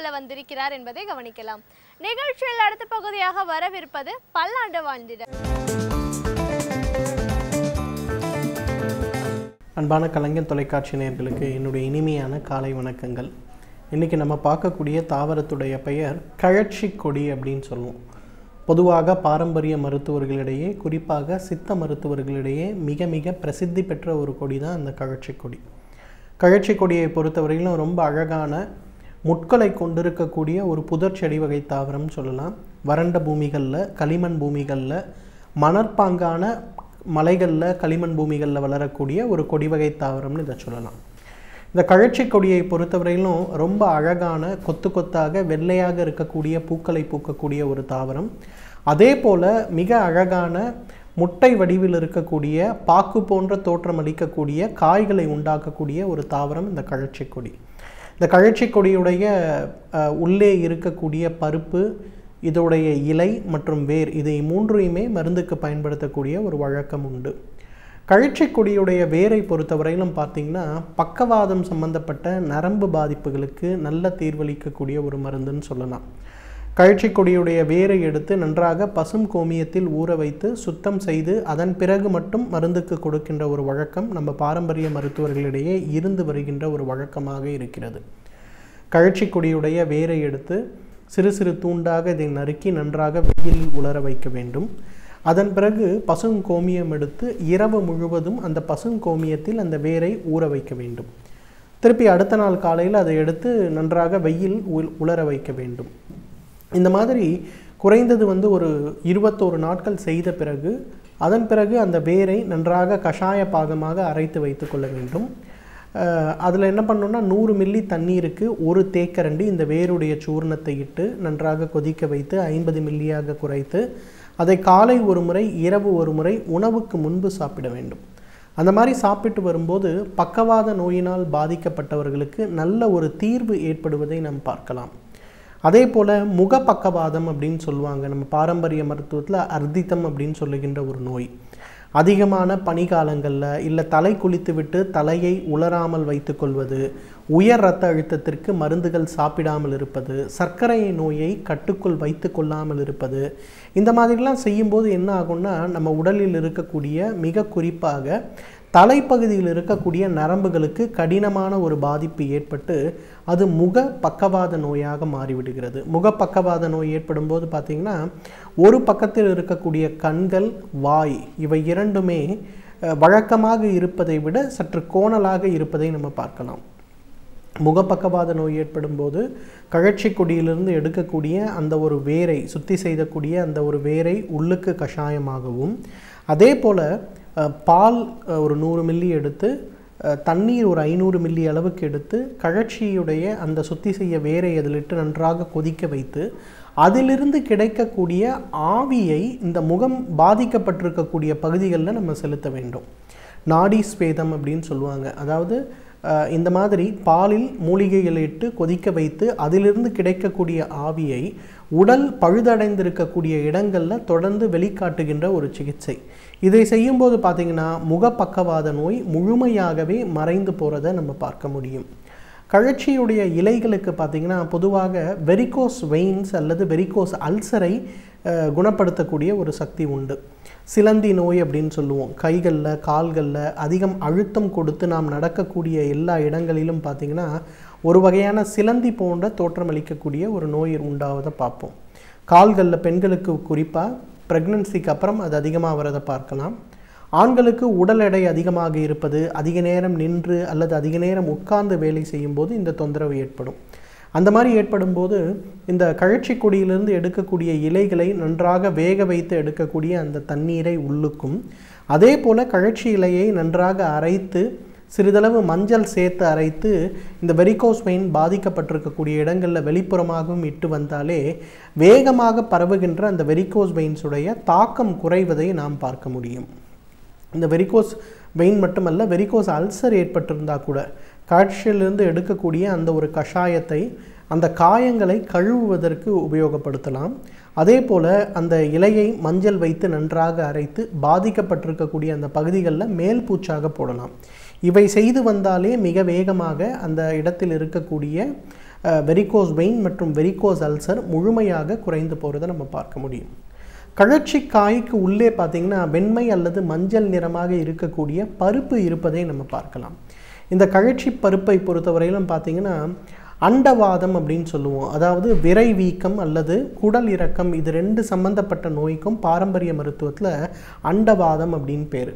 கொள்ள வந்திருக்கிறார் என்பதை கவனிக்கலாம் நிகழ்ச்சியில் அடுத்த பகுதியாக வரவிருப்பது பல்லாண்டு வாழ்ந்திட அன்பான கலைஞர் தொலைக்காட்சி நேர்களுக்கு என்னுடைய இனிமையான காலை வணக்கங்கள் இன்றைக்கி நம்ம பார்க்கக்கூடிய தாவரத்துடைய பெயர் கழற்சி கொடி அப்படின்னு சொல்லுவோம் பொதுவாக பாரம்பரிய மருத்துவர்களிடையே குறிப்பாக சித்த மருத்துவர்களிடையே மிக மிக பிரசித்தி பெற்ற ஒரு கொடி தான் அந்த கழற்சி கொடி கழற்சி கொடியை பொறுத்தவரையிலும் ரொம்ப அழகான முட்களை கொண்டிருக்கக்கூடிய ஒரு புதர் செடி வகை தாவரம்னு சொல்லலாம் வறண்ட பூமிகளில் களிமண் பூமிகளில் மணற்பாங்கான மலைகளில் களிமண் பூமிகளில் வளரக்கூடிய ஒரு கொடி வகை தாவரம்னு இதை சொல்லலாம் இந்த கழற்சி கொடியை பொறுத்தவரையிலும் ரொம்ப அழகான கொத்து கொத்தாக வெள்ளையாக இருக்கக்கூடிய பூக்களை பூக்கக்கூடிய ஒரு தாவரம் அதே போல் மிக அழகான முட்டை வடிவில் இருக்கக்கூடிய பாக்கு போன்ற தோற்றம் அளிக்கக்கூடிய காய்களை உண்டாக்கக்கூடிய ஒரு தாவரம் இந்த கழற்சி கொடி இந்த கழற்சி கொடியுடைய உள்ளே இருக்கக்கூடிய பருப்பு இதோடைய இலை மற்றும் வேர் இதை மூன்றையுமே மருந்துக்கு பயன்படுத்தக்கூடிய ஒரு வழக்கம் உண்டு கழற்சி கொடியுடைய வேரை பொறுத்தவரையிலும் பார்த்திங்கன்னா பக்கவாதம் சம்பந்தப்பட்ட நரம்பு பாதிப்புகளுக்கு நல்ல தீர்வளிக்கக்கூடிய ஒரு மருந்துன்னு சொல்லலாம் கழிச்சி கொடியுடைய வேரை எடுத்து நன்றாக பசும் கோமியத்தில் ஊற வைத்து சுத்தம் செய்து அதன் பிறகு மட்டும் மருந்துக்கு கொடுக்கின்ற ஒரு வழக்கம் நம்ம பாரம்பரிய மருத்துவர்களிடையே இருந்து வருகின்ற ஒரு வழக்கமாக இருக்கிறது கழிச்சி கொடியுடைய வேரை எடுத்து சிறு சிறு தூண்டாக இதை நறுக்கி நன்றாக வெயிலில் உலர வைக்க வேண்டும் அதன் பிறகு பசும் கோமியம் எடுத்து இரவு முழுவதும் அந்த பசும் கோமியத்தில் அந்த வேரை ஊற வைக்க வேண்டும் திருப்பி அடுத்த நாள் காலையில் அதை எடுத்து நன்றாக வெயில் உலர வைக்க வேண்டும் இந்த மாதிரி குறைந்தது வந்து ஒரு இருபத்தோரு நாட்கள் செய்த பிறகு அதன் பிறகு அந்த வேரை நன்றாக கஷாய பாகமாக அரைத்து வைத்து கொள்ள வேண்டும் அதில் என்ன பண்ணணும்னா நூறு மில்லி தண்ணீருக்கு ஒரு தேக்கரண்டி இந்த வேருடைய சூர்ணத்தை இட்டு நன்றாக கொதிக்க வைத்து ஐம்பது மில்லியாக குறைத்து அதை காலை ஒரு முறை இரவு ஒரு முறை உணவுக்கு முன்பு சாப்பிட வேண்டும் அந்த மாதிரி சாப்பிட்டு வரும்போது பக்கவாத நோயினால் பாதிக்கப்பட்டவர்களுக்கு நல்ல ஒரு தீர்வு ஏற்படுவதை நாம் பார்க்கலாம் அதே போல் முகப்பக்கவாதம் அப்படின்னு சொல்லுவாங்க நம்ம பாரம்பரிய மருத்துவத்தில் அர்த்தித்தம் அப்படின்னு சொல்லுகின்ற ஒரு நோய் அதிகமான பனிகாலங்களில் இல்லை தலை குளித்து விட்டு தலையை உலராமல் வைத்துக்கொள்வது உயர் இரத்த அழுத்தத்திற்கு மருந்துகள் சாப்பிடாமல் இருப்பது சர்க்கரை நோயை கட்டுக்குள் வைத்து கொள்ளாமல் இருப்பது இந்த மாதிரிலாம் செய்யும்போது என்ன ஆகும்னா நம்ம உடலில் இருக்கக்கூடிய மிக குறிப்பாக தலைப்பகுதியில் இருக்கக்கூடிய நரம்புகளுக்கு கடினமான ஒரு பாதிப்பு ஏற்பட்டு அது முக பக்கவாத நோயாக மாறிவிடுகிறது முக பக்கவாத நோய் ஏற்படும் போது பார்த்திங்கன்னா ஒரு பக்கத்தில் இருக்கக்கூடிய கண்கள் வாய் இவை இரண்டுமே வழக்கமாக இருப்பதை விட சற்று கோணலாக இருப்பதை நம்ம பார்க்கலாம் முகப்பக்கவாத நோய் ஏற்படும் போது கழற்சி கொடியிலிருந்து எடுக்கக்கூடிய அந்த ஒரு வேரை சுத்தி செய்தக்கூடிய அந்த ஒரு வேரை உள்ளுக்கு கஷாயமாகவும் அதே போல் பால் ஒரு நூறு மில்லி எடுத்து தண்ணீர் ஒரு ஐநூறு மில்லி அளவுக்கு எடுத்து கழற்சியுடைய அந்த சுத்தி செய்ய வேற அதிலிட்டு நன்றாக கொதிக்க வைத்து அதிலிருந்து கிடைக்கக்கூடிய ஆவியை இந்த முகம் பாதிக்கப்பட்டிருக்கக்கூடிய பகுதிகளில் நம்ம செலுத்த வேண்டும் நாடி ஸ்வேதம் அப்படின்னு சொல்லுவாங்க அதாவது இந்த மாதிரி பாலில் மூலிகைகளை இட்டு கொதிக்க வைத்து அதிலிருந்து கிடைக்கக்கூடிய ஆவியை உடல் பழுதடைந்திருக்கக்கூடிய இடங்களில் தொடர்ந்து வெளிக்காட்டுகின்ற ஒரு சிகிச்சை இதை செய்யும்போது பார்த்திங்கன்னா முகப்பக்கவாத நோய் முழுமையாகவே மறைந்து போகிறத நம்ம பார்க்க முடியும் கழற்சியுடைய இலைகளுக்கு பார்த்திங்கன்னா பொதுவாக வெரிகோஸ் வெயின்ஸ் அல்லது வெரிகோஸ் அல்சரை குணப்படுத்தக்கூடிய ஒரு சக்தி உண்டு சிலந்தி நோய் அப்படின்னு சொல்லுவோம் கைகளில் கால்களில் அதிகம் அழுத்தம் கொடுத்து நாம் நடக்கக்கூடிய எல்லா இடங்களிலும் பார்த்திங்கன்னா ஒரு வகையான சிலந்தி போன்ற தோற்றமளிக்கக்கூடிய ஒரு நோய் உண்டாவதை பார்ப்போம் கால்களில் பெண்களுக்கு குறிப்பாக ப்ரெக்னன்சிக்கு அப்புறம் அது அதிகமாக வரதை பார்க்கலாம் ஆண்களுக்கு உடல் எடை அதிகமாக இருப்பது அதிக நேரம் நின்று அல்லது அதிக நேரம் உட்கார்ந்து வேலை செய்யும்போது இந்த தொந்தரவு ஏற்படும் அந்த மாதிரி ஏற்படும் போது இந்த கழற்சி கொடியிலிருந்து எடுக்கக்கூடிய இலைகளை நன்றாக வேக வைத்து எடுக்கக்கூடிய அந்த தண்ணீரை உள்ளுக்கும் அதே போல் கழற்சி இலையை நன்றாக அரைத்து சிறிதளவு மஞ்சள் சேர்த்து அரைத்து இந்த வெரிகோஸ் வெயின் பாதிக்கப்பட்டிருக்கக்கூடிய இடங்களில் வெளிப்புறமாகவும் இட்டு வந்தாலே வேகமாக பரவுகின்ற அந்த வெரிகோஸ் வெயின்ஸுடைய தாக்கம் குறைவதை நாம் பார்க்க முடியும் இந்த வெரிகோஸ் வெயின் மட்டுமல்ல வெரிகோஸ் அல்சர் ஏற்பட்டிருந்தால் கூட காட்சியிலிருந்து எடுக்கக்கூடிய அந்த ஒரு கஷாயத்தை அந்த காயங்களை கழுவுவதற்கு உபயோகப்படுத்தலாம் அதே போல் அந்த இலையை மஞ்சள் வைத்து நன்றாக அரைத்து பாதிக்கப்பட்டிருக்கக்கூடிய அந்த பகுதிகளில் மேல் பூச்சாக போடலாம் இவை செய்து வந்தாலே மிக வேகமாக அந்த இடத்தில் இருக்கக்கூடிய வெரிகோஸ் வெயின் மற்றும் வெரிகோஸ் அல்சர் முழுமையாக குறைந்து போகிறத நம்ம பார்க்க முடியும் கழற்சி காய்க்கு உள்ளே பார்த்திங்கன்னா வெண்மை அல்லது மஞ்சள் நிறமாக இருக்கக்கூடிய பருப்பு இருப்பதை நம்ம பார்க்கலாம் இந்த கழற்சி பருப்பை பொறுத்தவரையிலும் பார்த்திங்கன்னா அண்டவாதம் அப்படின்னு சொல்லுவோம் அதாவது விரை வீக்கம் அல்லது குடல் இறக்கம் இது ரெண்டு சம்மந்தப்பட்ட நோய்க்கும் பாரம்பரிய மருத்துவத்தில் அண்டவாதம் அப்படின்னு பேர்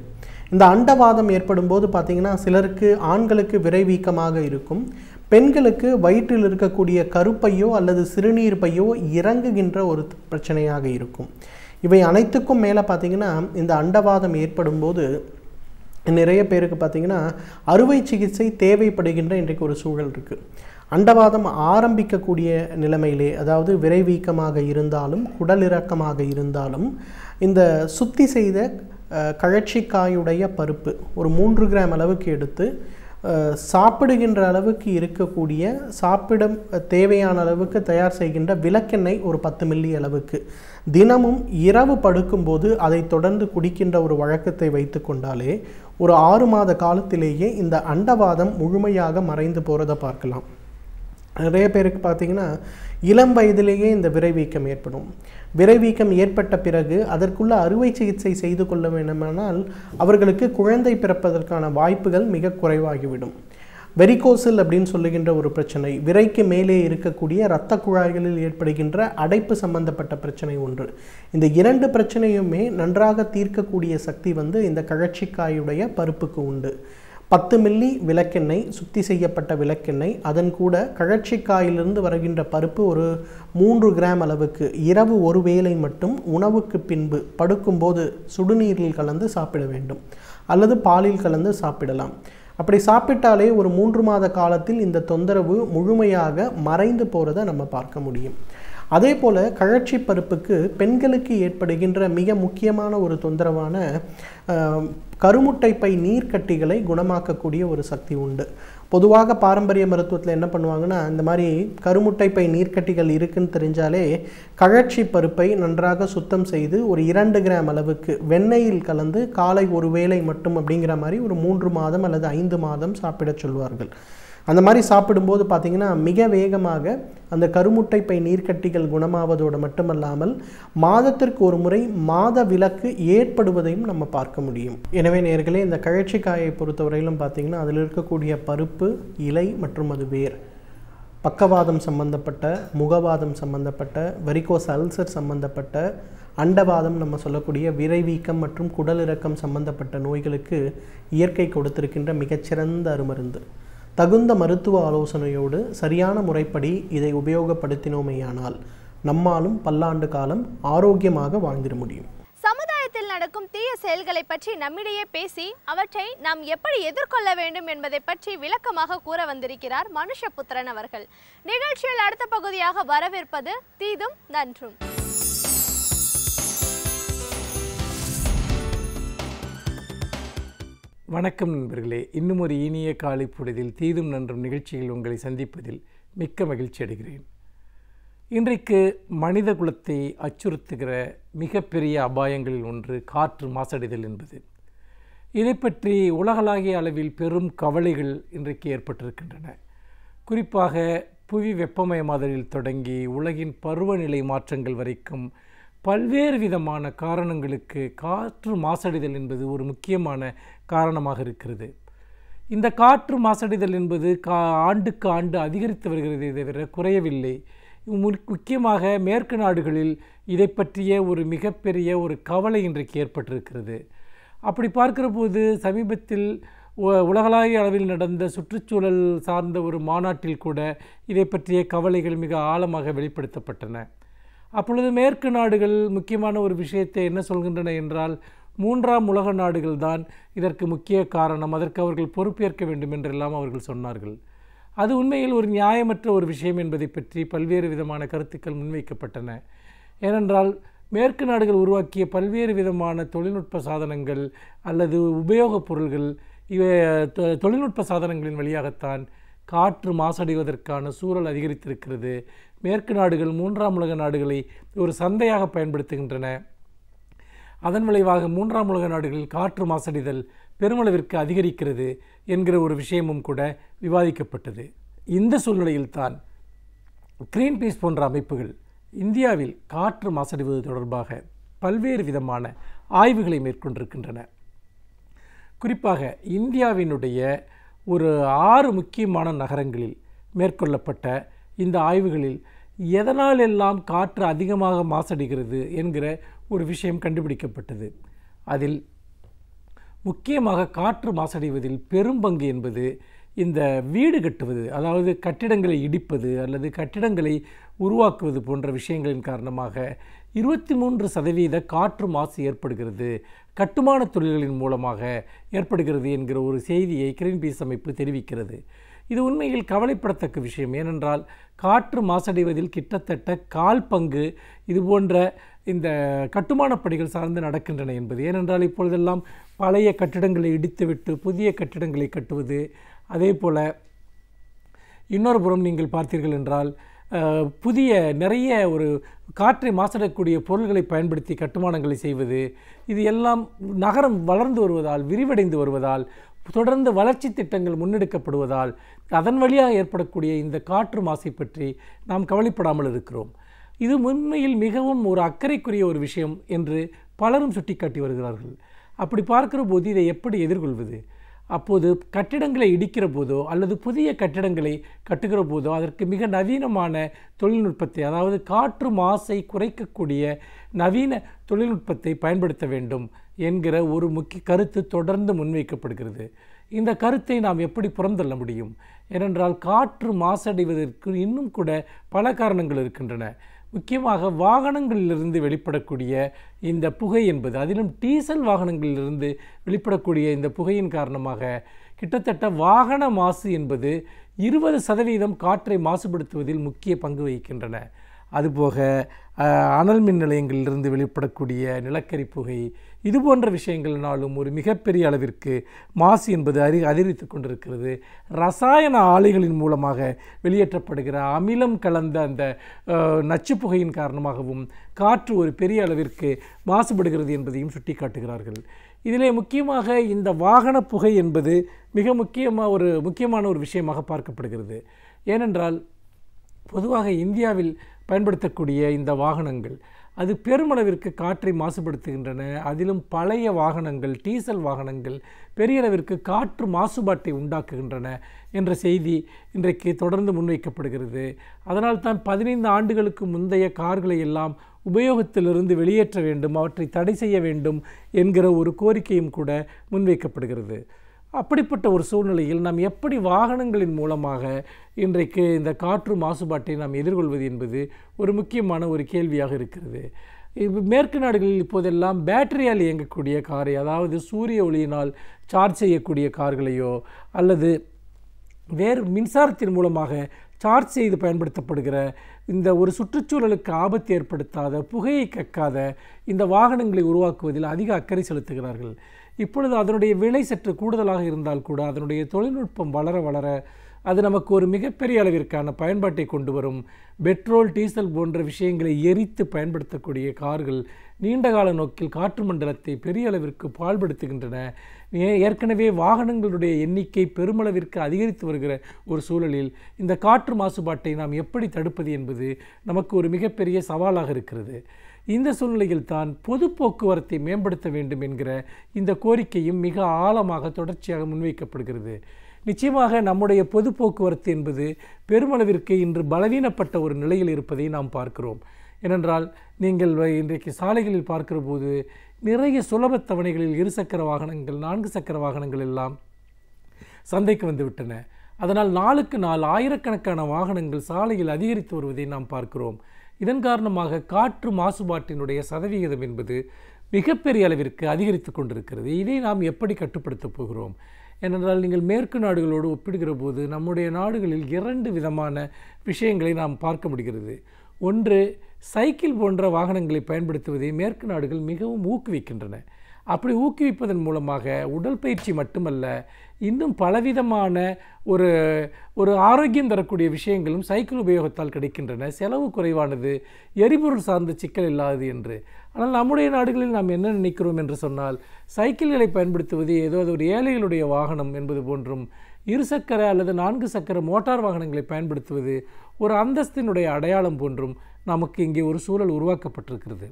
இந்த அண்டவாதம் ஏற்படும் போது பார்த்தீங்கன்னா சிலருக்கு ஆண்களுக்கு விரைவீக்கமாக இருக்கும் பெண்களுக்கு வயிற்றில் இருக்கக்கூடிய கருப்பையோ அல்லது சிறுநீர் பையோ இறங்குகின்ற ஒரு பிரச்சனையாக இருக்கும் இவை அனைத்துக்கும் மேலே பார்த்தீங்கன்னா இந்த அண்டவாதம் ஏற்படும் போது நிறைய பேருக்கு பார்த்தீங்கன்னா அறுவை சிகிச்சை தேவைப்படுகின்ற இன்றைக்கு ஒரு சூழல் இருக்குது அண்டவாதம் ஆரம்பிக்கக்கூடிய நிலைமையிலே அதாவது விரைவீக்கமாக இருந்தாலும் குடலிறக்கமாக இருந்தாலும் இந்த சுத்தி செய்த கழற்சிக்காயுடைய பருப்பு ஒரு மூன்று கிராம் அளவுக்கு எடுத்து சாப்பிடுகின்ற அளவுக்கு இருக்கக்கூடிய சாப்பிடம் தேவையான அளவுக்கு தயார் செய்கின்ற விளக்கெண்ணெய் ஒரு பத்து மில்லி அளவுக்கு தினமும் இரவு படுக்கும்போது அதை தொடர்ந்து குடிக்கின்ற ஒரு வழக்கத்தை வைத்து கொண்டாலே ஒரு ஆறு மாத காலத்திலேயே இந்த அண்டவாதம் முழுமையாக மறைந்து போகிறத பார்க்கலாம் நிறைய பேருக்கு பார்த்திங்கன்னா இளம் வயதிலேயே இந்த விரைவீக்கம் ஏற்படும் விரைவீக்கம் ஏற்பட்ட பிறகு அதற்குள்ள அறுவை சிகிச்சை செய்து கொள்ள வேண்டுமானால் அவர்களுக்கு குழந்தை பிறப்பதற்கான வாய்ப்புகள் மிக குறைவாகிவிடும் வெரிகோசில் அப்படின்னு சொல்லுகின்ற ஒரு பிரச்சனை விரைக்கு மேலே இருக்கக்கூடிய இரத்த குழாய்களில் ஏற்படுகின்ற அடைப்பு சம்பந்தப்பட்ட பிரச்சனை ஒன்று இந்த இரண்டு பிரச்சனையுமே நன்றாக தீர்க்கக்கூடிய சக்தி வந்து இந்த கழற்சிக்காயுடைய பருப்புக்கு உண்டு பத்து மில்லி விளக்கெண்ணெய் சுத்தி செய்யப்பட்ட விளக்கெண்ணெய் அதன் கூட கழற்சிக்காயிலிருந்து வருகின்ற பருப்பு ஒரு மூன்று கிராம் அளவுக்கு இரவு ஒரு வேளை மட்டும் உணவுக்கு பின்பு படுக்கும்போது சுடுநீரில் கலந்து சாப்பிட வேண்டும் அல்லது பாலில் கலந்து சாப்பிடலாம் அப்படி சாப்பிட்டாலே ஒரு மூன்று மாத காலத்தில் இந்த தொந்தரவு முழுமையாக மறைந்து போகிறத நம்ம பார்க்க முடியும் அதே போல் கழற்சி பருப்புக்கு பெண்களுக்கு ஏற்படுகின்ற மிக முக்கியமான ஒரு தொந்தரவான கருமுட்டை பை நீர்க்கட்டிகளை குணமாக்கக்கூடிய ஒரு சக்தி உண்டு பொதுவாக பாரம்பரிய மருத்துவத்தில் என்ன பண்ணுவாங்கன்னா இந்த மாதிரி கருமுட்டை பை நீர்க்கட்டிகள் இருக்குன்னு தெரிஞ்சாலே கழற்சி பருப்பை நன்றாக சுத்தம் செய்து ஒரு இரண்டு கிராம் அளவுக்கு வெண்ணெயில் கலந்து காலை ஒரு வேளை மட்டும் அப்படிங்கிற மாதிரி ஒரு மூன்று மாதம் அல்லது ஐந்து மாதம் சாப்பிடச் சொல்வார்கள் அந்த மாதிரி சாப்பிடும்போது பார்த்திங்கன்னா மிக வேகமாக அந்த கருமுட்டை பை நீர்க்கட்டிகள் குணமாவதோடு மட்டுமல்லாமல் மாதத்திற்கு ஒரு முறை மாத விலக்கு ஏற்படுவதையும் நம்ம பார்க்க முடியும் எனவே நேர்களே இந்த கழற்சிக்காயை பொறுத்தவரையிலும் பார்த்திங்கன்னா அதில் இருக்கக்கூடிய பருப்பு இலை மற்றும் அது வேர் பக்கவாதம் சம்பந்தப்பட்ட முகவாதம் சம்பந்தப்பட்ட வரிகோஸ் அல்சர் சம்பந்தப்பட்ட அண்டவாதம் நம்ம சொல்லக்கூடிய விரைவீக்கம் மற்றும் குடலிறக்கம் சம்பந்தப்பட்ட நோய்களுக்கு இயற்கை கொடுத்திருக்கின்ற மிகச்சிறந்த அருமருந்து தகுந்த மருத்துவ ஆலோசனையோடு சரியான முறைப்படி இதை உபயோகப்படுத்தினோமேயானால் நம்மாலும் பல்லாண்டு காலம் ஆரோக்கியமாக வாழ்ந்திட முடியும் சமுதாயத்தில் நடக்கும் தீய செயல்களை பற்றி நம்மிடையே பேசி அவற்றை நாம் எப்படி எதிர்கொள்ள வேண்டும் என்பதை பற்றி விளக்கமாக கூற வந்திருக்கிறார் மனுஷபுத்திரன் அவர்கள் நிகழ்ச்சியில் அடுத்த பகுதியாக வரவேற்பது தீதும் நன்றும் வணக்கம் நண்பர்களே இன்னும் ஒரு இனிய காலை பொழுதில் தீதும் நன்றும் நிகழ்ச்சியில் உங்களை சந்திப்பதில் மிக்க மகிழ்ச்சி அடைகிறேன் இன்றைக்கு மனித குலத்தை அச்சுறுத்துகிற மிகப்பெரிய அபாயங்களில் ஒன்று காற்று மாசடைதல் என்பது இதை பற்றி உலகளாகிய அளவில் பெரும் கவலைகள் இன்றைக்கு ஏற்பட்டிருக்கின்றன குறிப்பாக புவி வெப்பமயமாதலில் தொடங்கி உலகின் பருவநிலை மாற்றங்கள் வரைக்கும் பல்வேறு விதமான காரணங்களுக்கு காற்று மாசடைதல் என்பது ஒரு முக்கியமான காரணமாக இருக்கிறது இந்த காற்று மாசடைதல் என்பது கா ஆண்டுக்கு ஆண்டு அதிகரித்து வருகிறதே தவிர குறையவில்லை முக்கியமாக மேற்கு நாடுகளில் இதை பற்றிய ஒரு மிகப்பெரிய ஒரு கவலை இன்றைக்கு ஏற்பட்டிருக்கிறது அப்படி பார்க்கிற போது சமீபத்தில் உலகளாவிய அளவில் நடந்த சுற்றுச்சூழல் சார்ந்த ஒரு மாநாட்டில் கூட இதை பற்றிய கவலைகள் மிக ஆழமாக வெளிப்படுத்தப்பட்டன அப்பொழுது மேற்கு நாடுகள் முக்கியமான ஒரு விஷயத்தை என்ன சொல்கின்றன என்றால் மூன்றாம் உலக நாடுகள்தான் இதற்கு முக்கிய காரணம் அதற்கு அவர்கள் பொறுப்பேற்க வேண்டும் என்றெல்லாம் அவர்கள் சொன்னார்கள் அது உண்மையில் ஒரு நியாயமற்ற ஒரு விஷயம் என்பதை பற்றி பல்வேறு விதமான கருத்துக்கள் முன்வைக்கப்பட்டன ஏனென்றால் மேற்கு நாடுகள் உருவாக்கிய பல்வேறு விதமான தொழில்நுட்ப சாதனங்கள் அல்லது உபயோகப் பொருள்கள் இவை தொழில்நுட்ப சாதனங்களின் வழியாகத்தான் காற்று மாசடைவதற்கான சூழல் அதிகரித்திருக்கிறது மேற்கு நாடுகள் மூன்றாம் உலக நாடுகளை ஒரு சந்தையாக பயன்படுத்துகின்றன அதன் விளைவாக மூன்றாம் உலக நாடுகளில் காற்று மாசடைதல் பெருமளவிற்கு அதிகரிக்கிறது என்கிற ஒரு விஷயமும் கூட விவாதிக்கப்பட்டது இந்த சூழ்நிலையில்தான் கிரீன் பீஸ் போன்ற அமைப்புகள் இந்தியாவில் காற்று மாசடைவது தொடர்பாக பல்வேறு விதமான ஆய்வுகளை மேற்கொண்டிருக்கின்றன குறிப்பாக இந்தியாவினுடைய ஒரு ஆறு முக்கியமான நகரங்களில் மேற்கொள்ளப்பட்ட இந்த ஆய்வுகளில் எதனால் எல்லாம் காற்று அதிகமாக மாசடைகிறது என்கிற ஒரு விஷயம் கண்டுபிடிக்கப்பட்டது அதில் முக்கியமாக காற்று மாசடைவதில் பெரும்பங்கு என்பது இந்த வீடு கட்டுவது அதாவது கட்டிடங்களை இடிப்பது அல்லது கட்டிடங்களை உருவாக்குவது போன்ற விஷயங்களின் காரணமாக இருபத்தி மூன்று சதவீத காற்று மாசு ஏற்படுகிறது கட்டுமான தொழில்களின் மூலமாக ஏற்படுகிறது என்கிற ஒரு செய்தியை கிரீன்பீஸ் அமைப்பு தெரிவிக்கிறது இது உண்மையில் கவலைப்படத்தக்க விஷயம் ஏனென்றால் காற்று மாசடைவதில் கிட்டத்தட்ட கால் பங்கு இதுபோன்ற இந்த கட்டுமான பணிகள் சார்ந்து நடக்கின்றன என்பது ஏனென்றால் இப்பொழுதெல்லாம் பழைய கட்டிடங்களை இடித்துவிட்டு புதிய கட்டிடங்களை கட்டுவது அதே போல் இன்னொரு புறம் நீங்கள் பார்த்தீர்கள் என்றால் புதிய நிறைய ஒரு காற்றை மாசடக்கூடிய பொருள்களை பயன்படுத்தி கட்டுமானங்களை செய்வது இது எல்லாம் நகரம் வளர்ந்து வருவதால் விரிவடைந்து வருவதால் தொடர்ந்து வளர்ச்சி திட்டங்கள் முன்னெடுக்கப்படுவதால் அதன் வழியாக ஏற்படக்கூடிய இந்த காற்று மாசை பற்றி நாம் கவலைப்படாமல் இருக்கிறோம் இது உண்மையில் மிகவும் ஒரு அக்கறைக்குரிய ஒரு விஷயம் என்று பலரும் சுட்டிக்காட்டி வருகிறார்கள் அப்படி பார்க்கிற போது இதை எப்படி எதிர்கொள்வது அப்போது கட்டிடங்களை இடிக்கிற போதோ அல்லது புதிய கட்டிடங்களை கட்டுகிற போதோ அதற்கு மிக நவீனமான தொழில்நுட்பத்தை அதாவது காற்று மாசை குறைக்கக்கூடிய நவீன தொழில்நுட்பத்தை பயன்படுத்த வேண்டும் என்கிற ஒரு முக்கிய கருத்து தொடர்ந்து முன்வைக்கப்படுகிறது இந்த கருத்தை நாம் எப்படி புறந்தள்ள முடியும் ஏனென்றால் காற்று மாசடைவதற்கு இன்னும் கூட பல காரணங்கள் இருக்கின்றன முக்கியமாக வாகனங்களிலிருந்து வெளிப்படக்கூடிய இந்த புகை என்பது அதிலும் டீசல் வாகனங்களிலிருந்து வெளிப்படக்கூடிய இந்த புகையின் காரணமாக கிட்டத்தட்ட வாகன மாசு என்பது இருபது சதவீதம் காற்றை மாசுபடுத்துவதில் முக்கிய பங்கு வகிக்கின்றன அதுபோக அனல் மின் நிலையங்களிலிருந்து வெளிப்படக்கூடிய நிலக்கரி புகை இது போன்ற விஷயங்களினாலும் ஒரு மிகப்பெரிய அளவிற்கு மாசு என்பது அறி அதிகரித்து கொண்டிருக்கிறது ரசாயன ஆலைகளின் மூலமாக வெளியேற்றப்படுகிற அமிலம் கலந்த அந்த நச்சு புகையின் காரணமாகவும் காற்று ஒரு பெரிய அளவிற்கு மாசுபடுகிறது என்பதையும் சுட்டிக்காட்டுகிறார்கள் இதிலே முக்கியமாக இந்த வாகன புகை என்பது மிக முக்கியமாக ஒரு முக்கியமான ஒரு விஷயமாக பார்க்கப்படுகிறது ஏனென்றால் பொதுவாக இந்தியாவில் பயன்படுத்தக்கூடிய இந்த வாகனங்கள் அது பெருமளவிற்கு காற்றை மாசுபடுத்துகின்றன அதிலும் பழைய வாகனங்கள் டீசல் வாகனங்கள் பெரிய அளவிற்கு காற்று மாசுபாட்டை உண்டாக்குகின்றன என்ற செய்தி இன்றைக்கு தொடர்ந்து முன்வைக்கப்படுகிறது அதனால் தான் பதினைந்து ஆண்டுகளுக்கு முந்தைய கார்களை எல்லாம் உபயோகத்திலிருந்து வெளியேற்ற வேண்டும் அவற்றை தடை செய்ய வேண்டும் என்கிற ஒரு கோரிக்கையும் கூட முன்வைக்கப்படுகிறது அப்படிப்பட்ட ஒரு சூழ்நிலையில் நாம் எப்படி வாகனங்களின் மூலமாக இன்றைக்கு இந்த காற்று மாசுபாட்டை நாம் எதிர்கொள்வது என்பது ஒரு முக்கியமான ஒரு கேள்வியாக இருக்கிறது மேற்கு நாடுகளில் இப்போதெல்லாம் பேட்டரியால் இயங்கக்கூடிய காரை அதாவது சூரிய ஒளியினால் சார்ஜ் செய்யக்கூடிய கார்களையோ அல்லது வேறு மின்சாரத்தின் மூலமாக சார்ஜ் செய்து பயன்படுத்தப்படுகிற இந்த ஒரு சுற்றுச்சூழலுக்கு ஆபத்து ஏற்படுத்தாத புகையை கக்காத இந்த வாகனங்களை உருவாக்குவதில் அதிக அக்கறை செலுத்துகிறார்கள் இப்பொழுது அதனுடைய விலை சற்று கூடுதலாக இருந்தால் கூட அதனுடைய தொழில்நுட்பம் வளர வளர அது நமக்கு ஒரு மிகப்பெரிய அளவிற்கான பயன்பாட்டை கொண்டு வரும் பெட்ரோல் டீசல் போன்ற விஷயங்களை எரித்து பயன்படுத்தக்கூடிய கார்கள் நீண்டகால நோக்கில் காற்று மண்டலத்தை பெரிய அளவிற்கு பாழ்படுத்துகின்றன ஏற்கனவே வாகனங்களுடைய எண்ணிக்கை பெருமளவிற்கு அதிகரித்து வருகிற ஒரு சூழலில் இந்த காற்று மாசுபாட்டை நாம் எப்படி தடுப்பது என்பது நமக்கு ஒரு மிகப்பெரிய சவாலாக இருக்கிறது இந்த சூழ்நிலையில் தான் பொது போக்குவரத்தை மேம்படுத்த வேண்டும் என்கிற இந்த கோரிக்கையும் மிக ஆழமாக தொடர்ச்சியாக முன்வைக்கப்படுகிறது நிச்சயமாக நம்முடைய பொது போக்குவரத்து என்பது பெருமளவிற்கு இன்று பலவீனப்பட்ட ஒரு நிலையில் இருப்பதை நாம் பார்க்கிறோம் ஏனென்றால் நீங்கள் இன்றைக்கு சாலைகளில் பார்க்கிற போது நிறைய தவணைகளில் இருசக்கர வாகனங்கள் நான்கு சக்கர வாகனங்கள் எல்லாம் சந்தைக்கு வந்துவிட்டன அதனால் நாளுக்கு நாள் ஆயிரக்கணக்கான வாகனங்கள் சாலையில் அதிகரித்து வருவதை நாம் பார்க்கிறோம் இதன் காரணமாக காற்று மாசுபாட்டினுடைய சதவிகிதம் என்பது மிகப்பெரிய அளவிற்கு அதிகரித்து கொண்டிருக்கிறது இதை நாம் எப்படி கட்டுப்படுத்தப் போகிறோம் ஏனென்றால் நீங்கள் மேற்கு நாடுகளோடு ஒப்பிடுகிற போது நம்முடைய நாடுகளில் இரண்டு விதமான விஷயங்களை நாம் பார்க்க முடிகிறது ஒன்று சைக்கிள் போன்ற வாகனங்களை பயன்படுத்துவதை மேற்கு நாடுகள் மிகவும் ஊக்குவிக்கின்றன அப்படி ஊக்குவிப்பதன் மூலமாக உடற்பயிற்சி மட்டுமல்ல இன்னும் பலவிதமான ஒரு ஒரு ஆரோக்கியம் தரக்கூடிய விஷயங்களும் சைக்கிள் உபயோகத்தால் கிடைக்கின்றன செலவு குறைவானது எரிபொருள் சார்ந்த சிக்கல் இல்லாது என்று ஆனால் நம்முடைய நாடுகளில் நாம் என்ன நினைக்கிறோம் என்று சொன்னால் சைக்கிள்களை பயன்படுத்துவது ஏதோ அது ஒரு ஏழைகளுடைய வாகனம் என்பது போன்றும் இருசக்கர அல்லது நான்கு சக்கர மோட்டார் வாகனங்களை பயன்படுத்துவது ஒரு அந்தஸ்தினுடைய அடையாளம் போன்றும் நமக்கு இங்கே ஒரு சூழல் உருவாக்கப்பட்டிருக்கிறது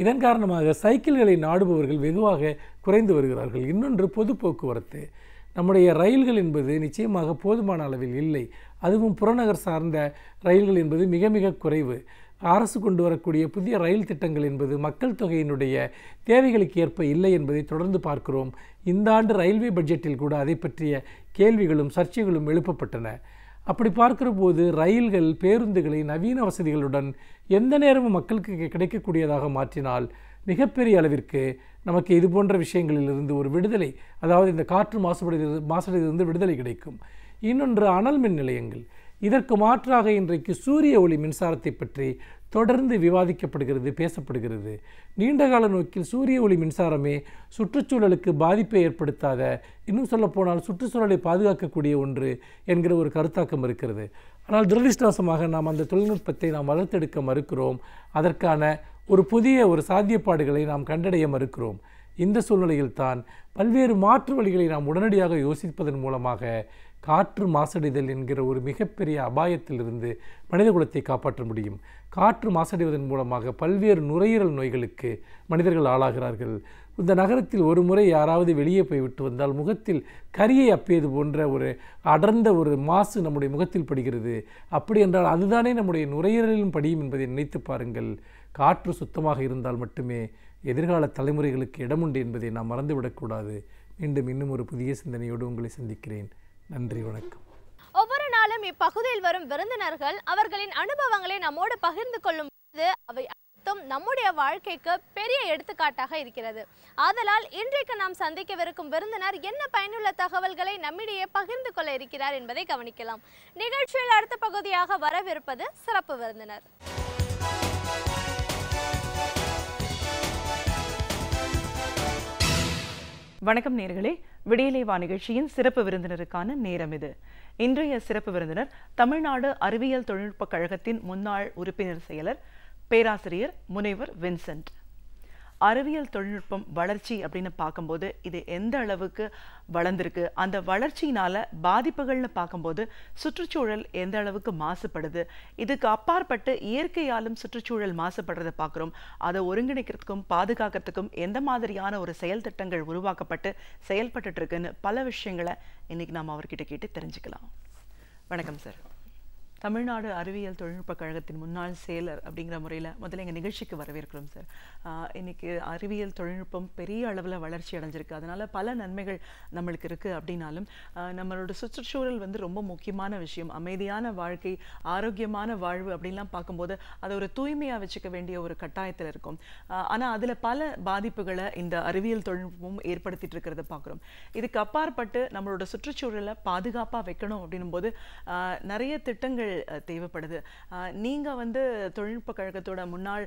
இதன் காரணமாக சைக்கிள்களை நாடுபவர்கள் வெகுவாக குறைந்து வருகிறார்கள் இன்னொன்று பொது போக்குவரத்து நம்முடைய ரயில்கள் என்பது நிச்சயமாக போதுமான அளவில் இல்லை அதுவும் புறநகர் சார்ந்த ரயில்கள் என்பது மிக மிக குறைவு அரசு கொண்டு வரக்கூடிய புதிய ரயில் திட்டங்கள் என்பது மக்கள் தொகையினுடைய தேவைகளுக்கு ஏற்ப இல்லை என்பதை தொடர்ந்து பார்க்கிறோம் இந்த ஆண்டு ரயில்வே பட்ஜெட்டில் கூட அதை பற்றிய கேள்விகளும் சர்ச்சைகளும் எழுப்பப்பட்டன அப்படி பார்க்கிற போது ரயில்கள் பேருந்துகளை நவீன வசதிகளுடன் எந்த நேரமும் மக்களுக்கு கிடைக்கக்கூடியதாக மாற்றினால் மிகப்பெரிய அளவிற்கு நமக்கு இது போன்ற விஷயங்களிலிருந்து ஒரு விடுதலை அதாவது இந்த காற்று மாசுபடுகிறது மாசடையிலிருந்து விடுதலை கிடைக்கும் இன்னொன்று அனல் மின் நிலையங்கள் இதற்கு மாற்றாக இன்றைக்கு சூரிய ஒளி மின்சாரத்தை பற்றி தொடர்ந்து விவாதிக்கப்படுகிறது பேசப்படுகிறது நீண்டகால நோக்கில் சூரிய ஒளி மின்சாரமே சுற்றுச்சூழலுக்கு பாதிப்பை ஏற்படுத்தாத இன்னும் சொல்லப்போனால் சுற்றுச்சூழலை பாதுகாக்கக்கூடிய ஒன்று என்கிற ஒரு கருத்தாக்கம் இருக்கிறது ஆனால் துரதிருஷ்டவசமாக நாம் அந்த தொழில்நுட்பத்தை நாம் வளர்த்தெடுக்க மறுக்கிறோம் அதற்கான ஒரு புதிய ஒரு சாத்தியப்பாடுகளை நாம் கண்டடைய மறுக்கிறோம் இந்த சூழ்நிலையில்தான் பல்வேறு மாற்று வழிகளை நாம் உடனடியாக யோசிப்பதன் மூலமாக காற்று மாசடைதல் என்கிற ஒரு மிகப்பெரிய அபாயத்திலிருந்து மனிதகுலத்தை காப்பாற்ற முடியும் காற்று மாசடைவதன் மூலமாக பல்வேறு நுரையீரல் நோய்களுக்கு மனிதர்கள் ஆளாகிறார்கள் இந்த நகரத்தில் ஒரு முறை யாராவது வெளியே போய்விட்டு வந்தால் முகத்தில் கரியை அப்பியது போன்ற ஒரு அடர்ந்த ஒரு மாசு நம்முடைய முகத்தில் படுகிறது அப்படி என்றால் அதுதானே நம்முடைய நுரையீரலிலும் படியும் என்பதை நினைத்து பாருங்கள் காற்று சுத்தமாக இருந்தால் மட்டுமே எதிர்கால தலைமுறைகளுக்கு இடமுண்டு என்பதை நாம் மறந்துவிடக்கூடாது மீண்டும் இன்னும் ஒரு புதிய சிந்தனையோடு உங்களை சந்திக்கிறேன் நன்றி வணக்கம் ஒவ்வொரு நாளும் இப்பகுதியில் வரும் விருந்தினர்கள் அவர்களின் அனுபவங்களை நம்மோடு பகிர்ந்து கொள்ளும் போது அவை அனைத்தும் நம்முடைய வாழ்க்கைக்கு பெரிய எடுத்துக்காட்டாக இருக்கிறது ஆதலால் இன்றைக்கு நாம் சந்திக்கவிருக்கும் விருந்தினர் என்ன பயனுள்ள தகவல்களை நம்மிடையே பகிர்ந்து கொள்ள இருக்கிறார் என்பதை கவனிக்கலாம் நிகழ்ச்சியில் அடுத்த பகுதியாக வரவிருப்பது சிறப்பு விருந்தினர் வணக்கம் நேர்களே விடியலைவா நிகழ்ச்சியின் சிறப்பு விருந்தினருக்கான நேரம் இது இன்றைய சிறப்பு விருந்தினர் தமிழ்நாடு அறிவியல் தொழில்நுட்பக் கழகத்தின் முன்னாள் உறுப்பினர் செயலர் பேராசிரியர் முனைவர் வின்சென்ட் அறிவியல் தொழில்நுட்பம் வளர்ச்சி அப்படின்னு பார்க்கும்போது இது எந்த அளவுக்கு வளர்ந்துருக்கு அந்த வளர்ச்சியினால் பாதிப்புகள்னு பார்க்கும்போது சுற்றுச்சூழல் எந்த அளவுக்கு மாசுபடுது இதுக்கு அப்பாற்பட்டு இயற்கையாலும் சுற்றுச்சூழல் மாசுபடுறதை பார்க்குறோம் அதை ஒருங்கிணைக்கிறதுக்கும் பாதுகாக்கிறதுக்கும் எந்த மாதிரியான ஒரு செயல் திட்டங்கள் உருவாக்கப்பட்டு செயல்பட்டுட்ருக்குன்னு பல விஷயங்களை இன்றைக்கி நாம் அவர்கிட்ட கேட்டு தெரிஞ்சுக்கலாம் வணக்கம் சார் தமிழ்நாடு அறிவியல் தொழில்நுட்பக் கழகத்தின் முன்னாள் செயலர் அப்படிங்கிற முறையில் முதல்ல எங்கள் நிகழ்ச்சிக்கு வரவேற்கிறோம் சார் இன்றைக்கி அறிவியல் தொழில்நுட்பம் பெரிய அளவில் வளர்ச்சி அடைஞ்சிருக்கு அதனால் பல நன்மைகள் நம்மளுக்கு இருக்குது அப்படின்னாலும் நம்மளோட சுற்றுச்சூழல் வந்து ரொம்ப முக்கியமான விஷயம் அமைதியான வாழ்க்கை ஆரோக்கியமான வாழ்வு அப்படின்லாம் பார்க்கும்போது அதை ஒரு தூய்மையாக வச்சுக்க வேண்டிய ஒரு கட்டாயத்தில் இருக்கும் ஆனால் அதில் பல பாதிப்புகளை இந்த அறிவியல் தொழில்நுட்பமும் ஏற்படுத்திட்டு இருக்கிறத பார்க்குறோம் இதுக்கு அப்பாற்பட்டு நம்மளோட சுற்றுச்சூழலை பாதுகாப்பாக வைக்கணும் அப்படின்னும் போது நிறைய திட்டங்கள் ஆட்கள் தேவைப்படுது நீங்கள் வந்து தொழில்நுட்ப கழகத்தோட முன்னாள்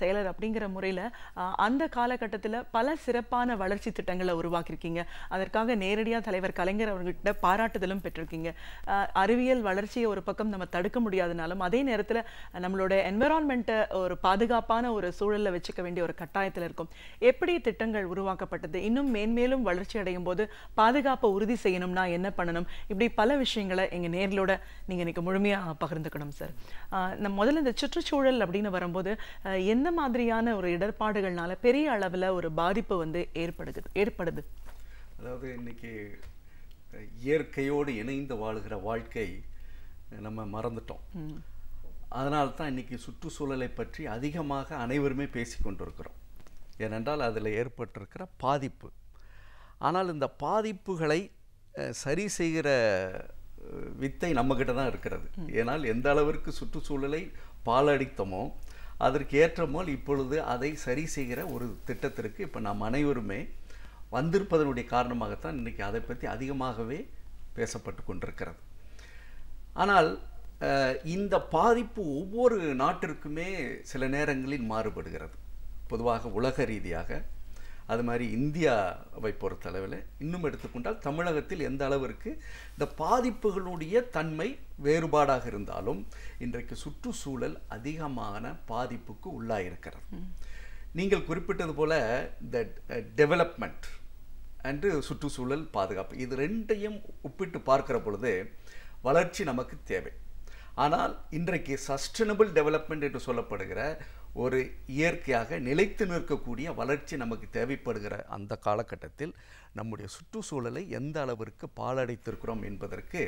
செயலர் அப்படிங்கிற முறையில் அந்த காலகட்டத்தில் பல சிறப்பான வளர்ச்சி திட்டங்களை உருவாக்கியிருக்கீங்க அதற்காக நேரடியாக தலைவர் கலைஞர் அவர்கிட்ட பாராட்டுதலும் பெற்றிருக்கீங்க அறிவியல் வளர்ச்சியை ஒரு பக்கம் நம்ம தடுக்க முடியாதனாலும் அதே நேரத்தில் நம்மளோட என்விரான்மெண்ட்டை ஒரு பாதுகாப்பான ஒரு சூழலில் வச்சுக்க வேண்டிய ஒரு கட்டாயத்தில் இருக்கும் எப்படி திட்டங்கள் உருவாக்கப்பட்டது இன்னும் மேன்மேலும் வளர்ச்சி அடையும் போது பாதுகாப்பை உறுதி செய்யணும்னா என்ன பண்ணணும் இப்படி பல விஷயங்களை எங்கள் நேரிலோட நீங்கள் இன்னைக்கு முழுமையாக பகிர்ந்துக்கணும் சார் நம்ம முதல்ல இந்த சுற்றுச்சூழல் அப்படின்னு வரும்போது எந்த மாதிரியான ஒரு இடர்பாடுகள்னால பெரிய அளவில் ஒரு பாதிப்பு வந்து ஏற்படுது ஏற்படுது அதாவது இன்னைக்கு இயற்கையோடு இணைந்து வாழுகிற வாழ்க்கை நம்ம மறந்துட்டோம் அதனால தான் இன்றைக்கி சுற்றுச்சூழலை பற்றி அதிகமாக அனைவருமே பேசி கொண்டிருக்கிறோம் ஏனென்றால் அதில் ஏற்பட்டிருக்கிற பாதிப்பு ஆனால் இந்த பாதிப்புகளை சரி செய்கிற வித்தை நம்மக்கிட்ட தான் இருக்கிறது ஏனால் எந்த அளவிற்கு சுற்றுச்சூழலை பாலடித்தமோ அதற்கு ஏற்ற போல் இப்பொழுது அதை சரி செய்கிற ஒரு திட்டத்திற்கு இப்போ நாம் அனைவருமே வந்திருப்பதனுடைய காரணமாகத்தான் இன்றைக்கி அதை பற்றி அதிகமாகவே பேசப்பட்டு கொண்டிருக்கிறது ஆனால் இந்த பாதிப்பு ஒவ்வொரு நாட்டிற்குமே சில நேரங்களில் மாறுபடுகிறது பொதுவாக உலக ரீதியாக அது மாதிரி இந்தியாவை பொறுத்தளவில் இன்னும் எடுத்துக்கொண்டால் தமிழகத்தில் எந்த அளவிற்கு இந்த பாதிப்புகளுடைய தன்மை வேறுபாடாக இருந்தாலும் இன்றைக்கு சுற்றுச்சூழல் அதிகமான பாதிப்புக்கு உள்ளாயிருக்கிறது நீங்கள் குறிப்பிட்டது போல இந்த டெவலப்மெண்ட் அண்டு சுற்றுச்சூழல் பாதுகாப்பு இது ரெண்டையும் ஒப்பிட்டு பார்க்கிற பொழுது வளர்ச்சி நமக்கு தேவை ஆனால் இன்றைக்கு சஸ்டைனபிள் டெவலப்மெண்ட் என்று சொல்லப்படுகிற ஒரு இயற்கையாக நிலைத்து நிற்கக்கூடிய வளர்ச்சி நமக்கு தேவைப்படுகிற அந்த காலகட்டத்தில் நம்முடைய சுற்றுச்சூழலை எந்த அளவிற்கு பாலடைத்திருக்கிறோம் என்பதற்கு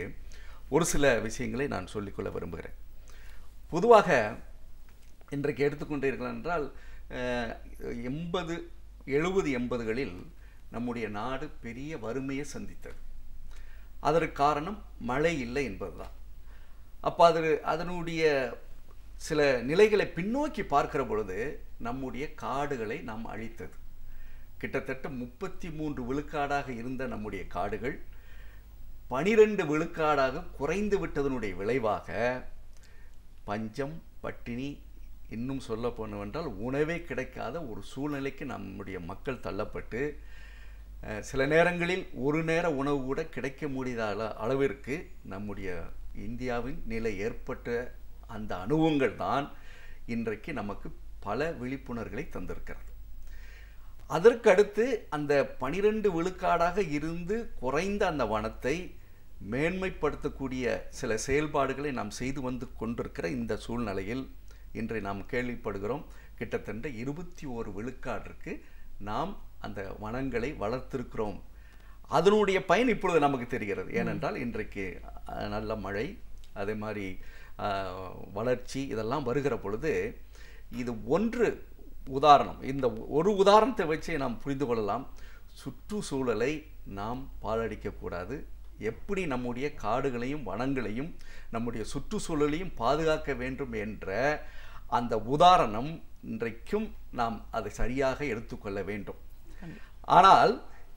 ஒரு சில விஷயங்களை நான் சொல்லிக்கொள்ள விரும்புகிறேன் பொதுவாக இன்றைக்கு எடுத்துக்கொண்டீர்கள் என்றால் எண்பது எழுபது எண்பதுகளில் நம்முடைய நாடு பெரிய வறுமையை சந்தித்தது அதற்கு காரணம் மழை இல்லை என்பதுதான் அப்போ அது அதனுடைய சில நிலைகளை பின்னோக்கி பார்க்கிற பொழுது நம்முடைய காடுகளை நாம் அழித்தது கிட்டத்தட்ட முப்பத்தி மூன்று விழுக்காடாக இருந்த நம்முடைய காடுகள் பனிரெண்டு விழுக்காடாக குறைந்து விட்டதனுடைய விளைவாக பஞ்சம் பட்டினி இன்னும் சொல்ல போனவென்றால் உணவே கிடைக்காத ஒரு சூழ்நிலைக்கு நம்முடைய மக்கள் தள்ளப்பட்டு சில நேரங்களில் ஒரு நேர உணவு கூட கிடைக்க முடியாத அளவிற்கு நம்முடைய இந்தியாவின் நிலை ஏற்பட்ட அந்த அனுபவங்கள் தான் இன்றைக்கு நமக்கு பல விழிப்புணர்களை தந்திருக்கிறது அதற்கடுத்து அந்த பனிரெண்டு விழுக்காடாக இருந்து குறைந்த அந்த வனத்தை மேன்மைப்படுத்தக்கூடிய சில செயல்பாடுகளை நாம் செய்து வந்து கொண்டிருக்கிற இந்த சூழ்நிலையில் இன்றை நாம் கேள்விப்படுகிறோம் கிட்டத்தட்ட இருபத்தி ஓரு விழுக்காட்டிற்கு நாம் அந்த வனங்களை வளர்த்திருக்கிறோம் அதனுடைய பயன் இப்பொழுது நமக்கு தெரிகிறது ஏனென்றால் இன்றைக்கு நல்ல மழை அதே மாதிரி வளர்ச்சி இதெல்லாம் வருகிற பொழுது இது ஒன்று உதாரணம் இந்த ஒரு உதாரணத்தை வச்சு நாம் புரிந்து கொள்ளலாம் சுற்றுச்சூழலை நாம் பாலடிக்கக்கூடாது எப்படி நம்முடைய காடுகளையும் வனங்களையும் நம்முடைய சுற்றுச்சூழலையும் பாதுகாக்க வேண்டும் என்ற அந்த உதாரணம் இன்றைக்கும் நாம் அதை சரியாக எடுத்துக்கொள்ள வேண்டும் ஆனால்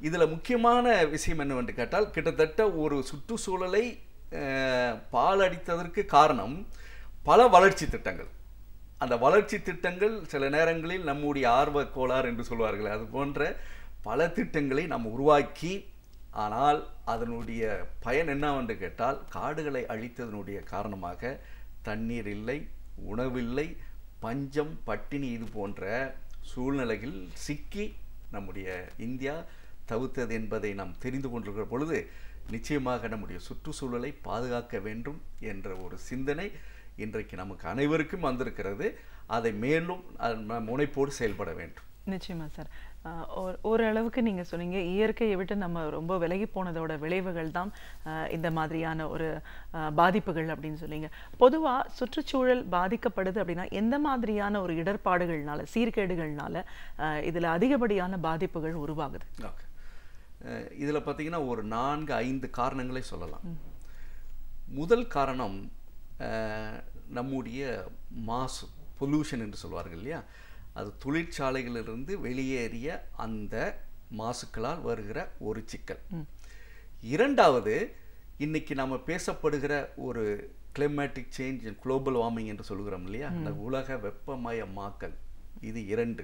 இதில் முக்கியமான விஷயம் என்னவென்று கேட்டால் கிட்டத்தட்ட ஒரு சுற்றுச்சூழலை பால் அடித்ததற்கு காரணம் பல வளர்ச்சி திட்டங்கள் அந்த வளர்ச்சி திட்டங்கள் சில நேரங்களில் நம்முடைய ஆர்வ கோளாறு என்று சொல்வார்கள் அது போன்ற பல திட்டங்களை நாம் உருவாக்கி ஆனால் அதனுடைய பயன் என்னவென்று கேட்டால் காடுகளை அழித்ததனுடைய காரணமாக தண்ணீர் இல்லை உணவில்லை பஞ்சம் பட்டினி இது போன்ற சூழ்நிலையில் சிக்கி நம்முடைய இந்தியா தவித்தது என்பதை நாம் தெரிந்து கொண்டிருக்கிற பொழுது நிச்சயமாக நம்முடைய சுற்றுச்சூழலை பாதுகாக்க வேண்டும் என்ற ஒரு சிந்தனை இன்றைக்கு நமக்கு அனைவருக்கும் வந்திருக்கிறது அதை மேலும் முனைப்போடு செயல்பட வேண்டும் நிச்சயமா சார் ஓரளவுக்கு நீங்கள் சொன்னீங்க இயற்கையை விட்டு நம்ம ரொம்ப விலகி போனதோட விளைவுகள் தான் இந்த மாதிரியான ஒரு பாதிப்புகள் அப்படின்னு சொன்னீங்க பொதுவாக சுற்றுச்சூழல் பாதிக்கப்படுது அப்படின்னா எந்த மாதிரியான ஒரு இடர்பாடுகள்னால சீர்கேடுகள்னால இதில் அதிகப்படியான பாதிப்புகள் உருவாகுது இதில் பார்த்திங்கன்னா ஒரு நான்கு ஐந்து காரணங்களே சொல்லலாம் முதல் காரணம் நம்முடைய மாசு பொல்யூஷன் என்று சொல்வார்கள் இல்லையா அது தொழிற்சாலைகளிலிருந்து வெளியேறிய அந்த மாசுக்களால் வருகிற ஒரு சிக்கல் இரண்டாவது இன்றைக்கி நம்ம பேசப்படுகிற ஒரு கிளைமேட்டிக் சேஞ்ச் குளோபல் வார்மிங் என்று சொல்கிறோம் இல்லையா அந்த உலக வெப்பமயமாக்கல் இது இரண்டு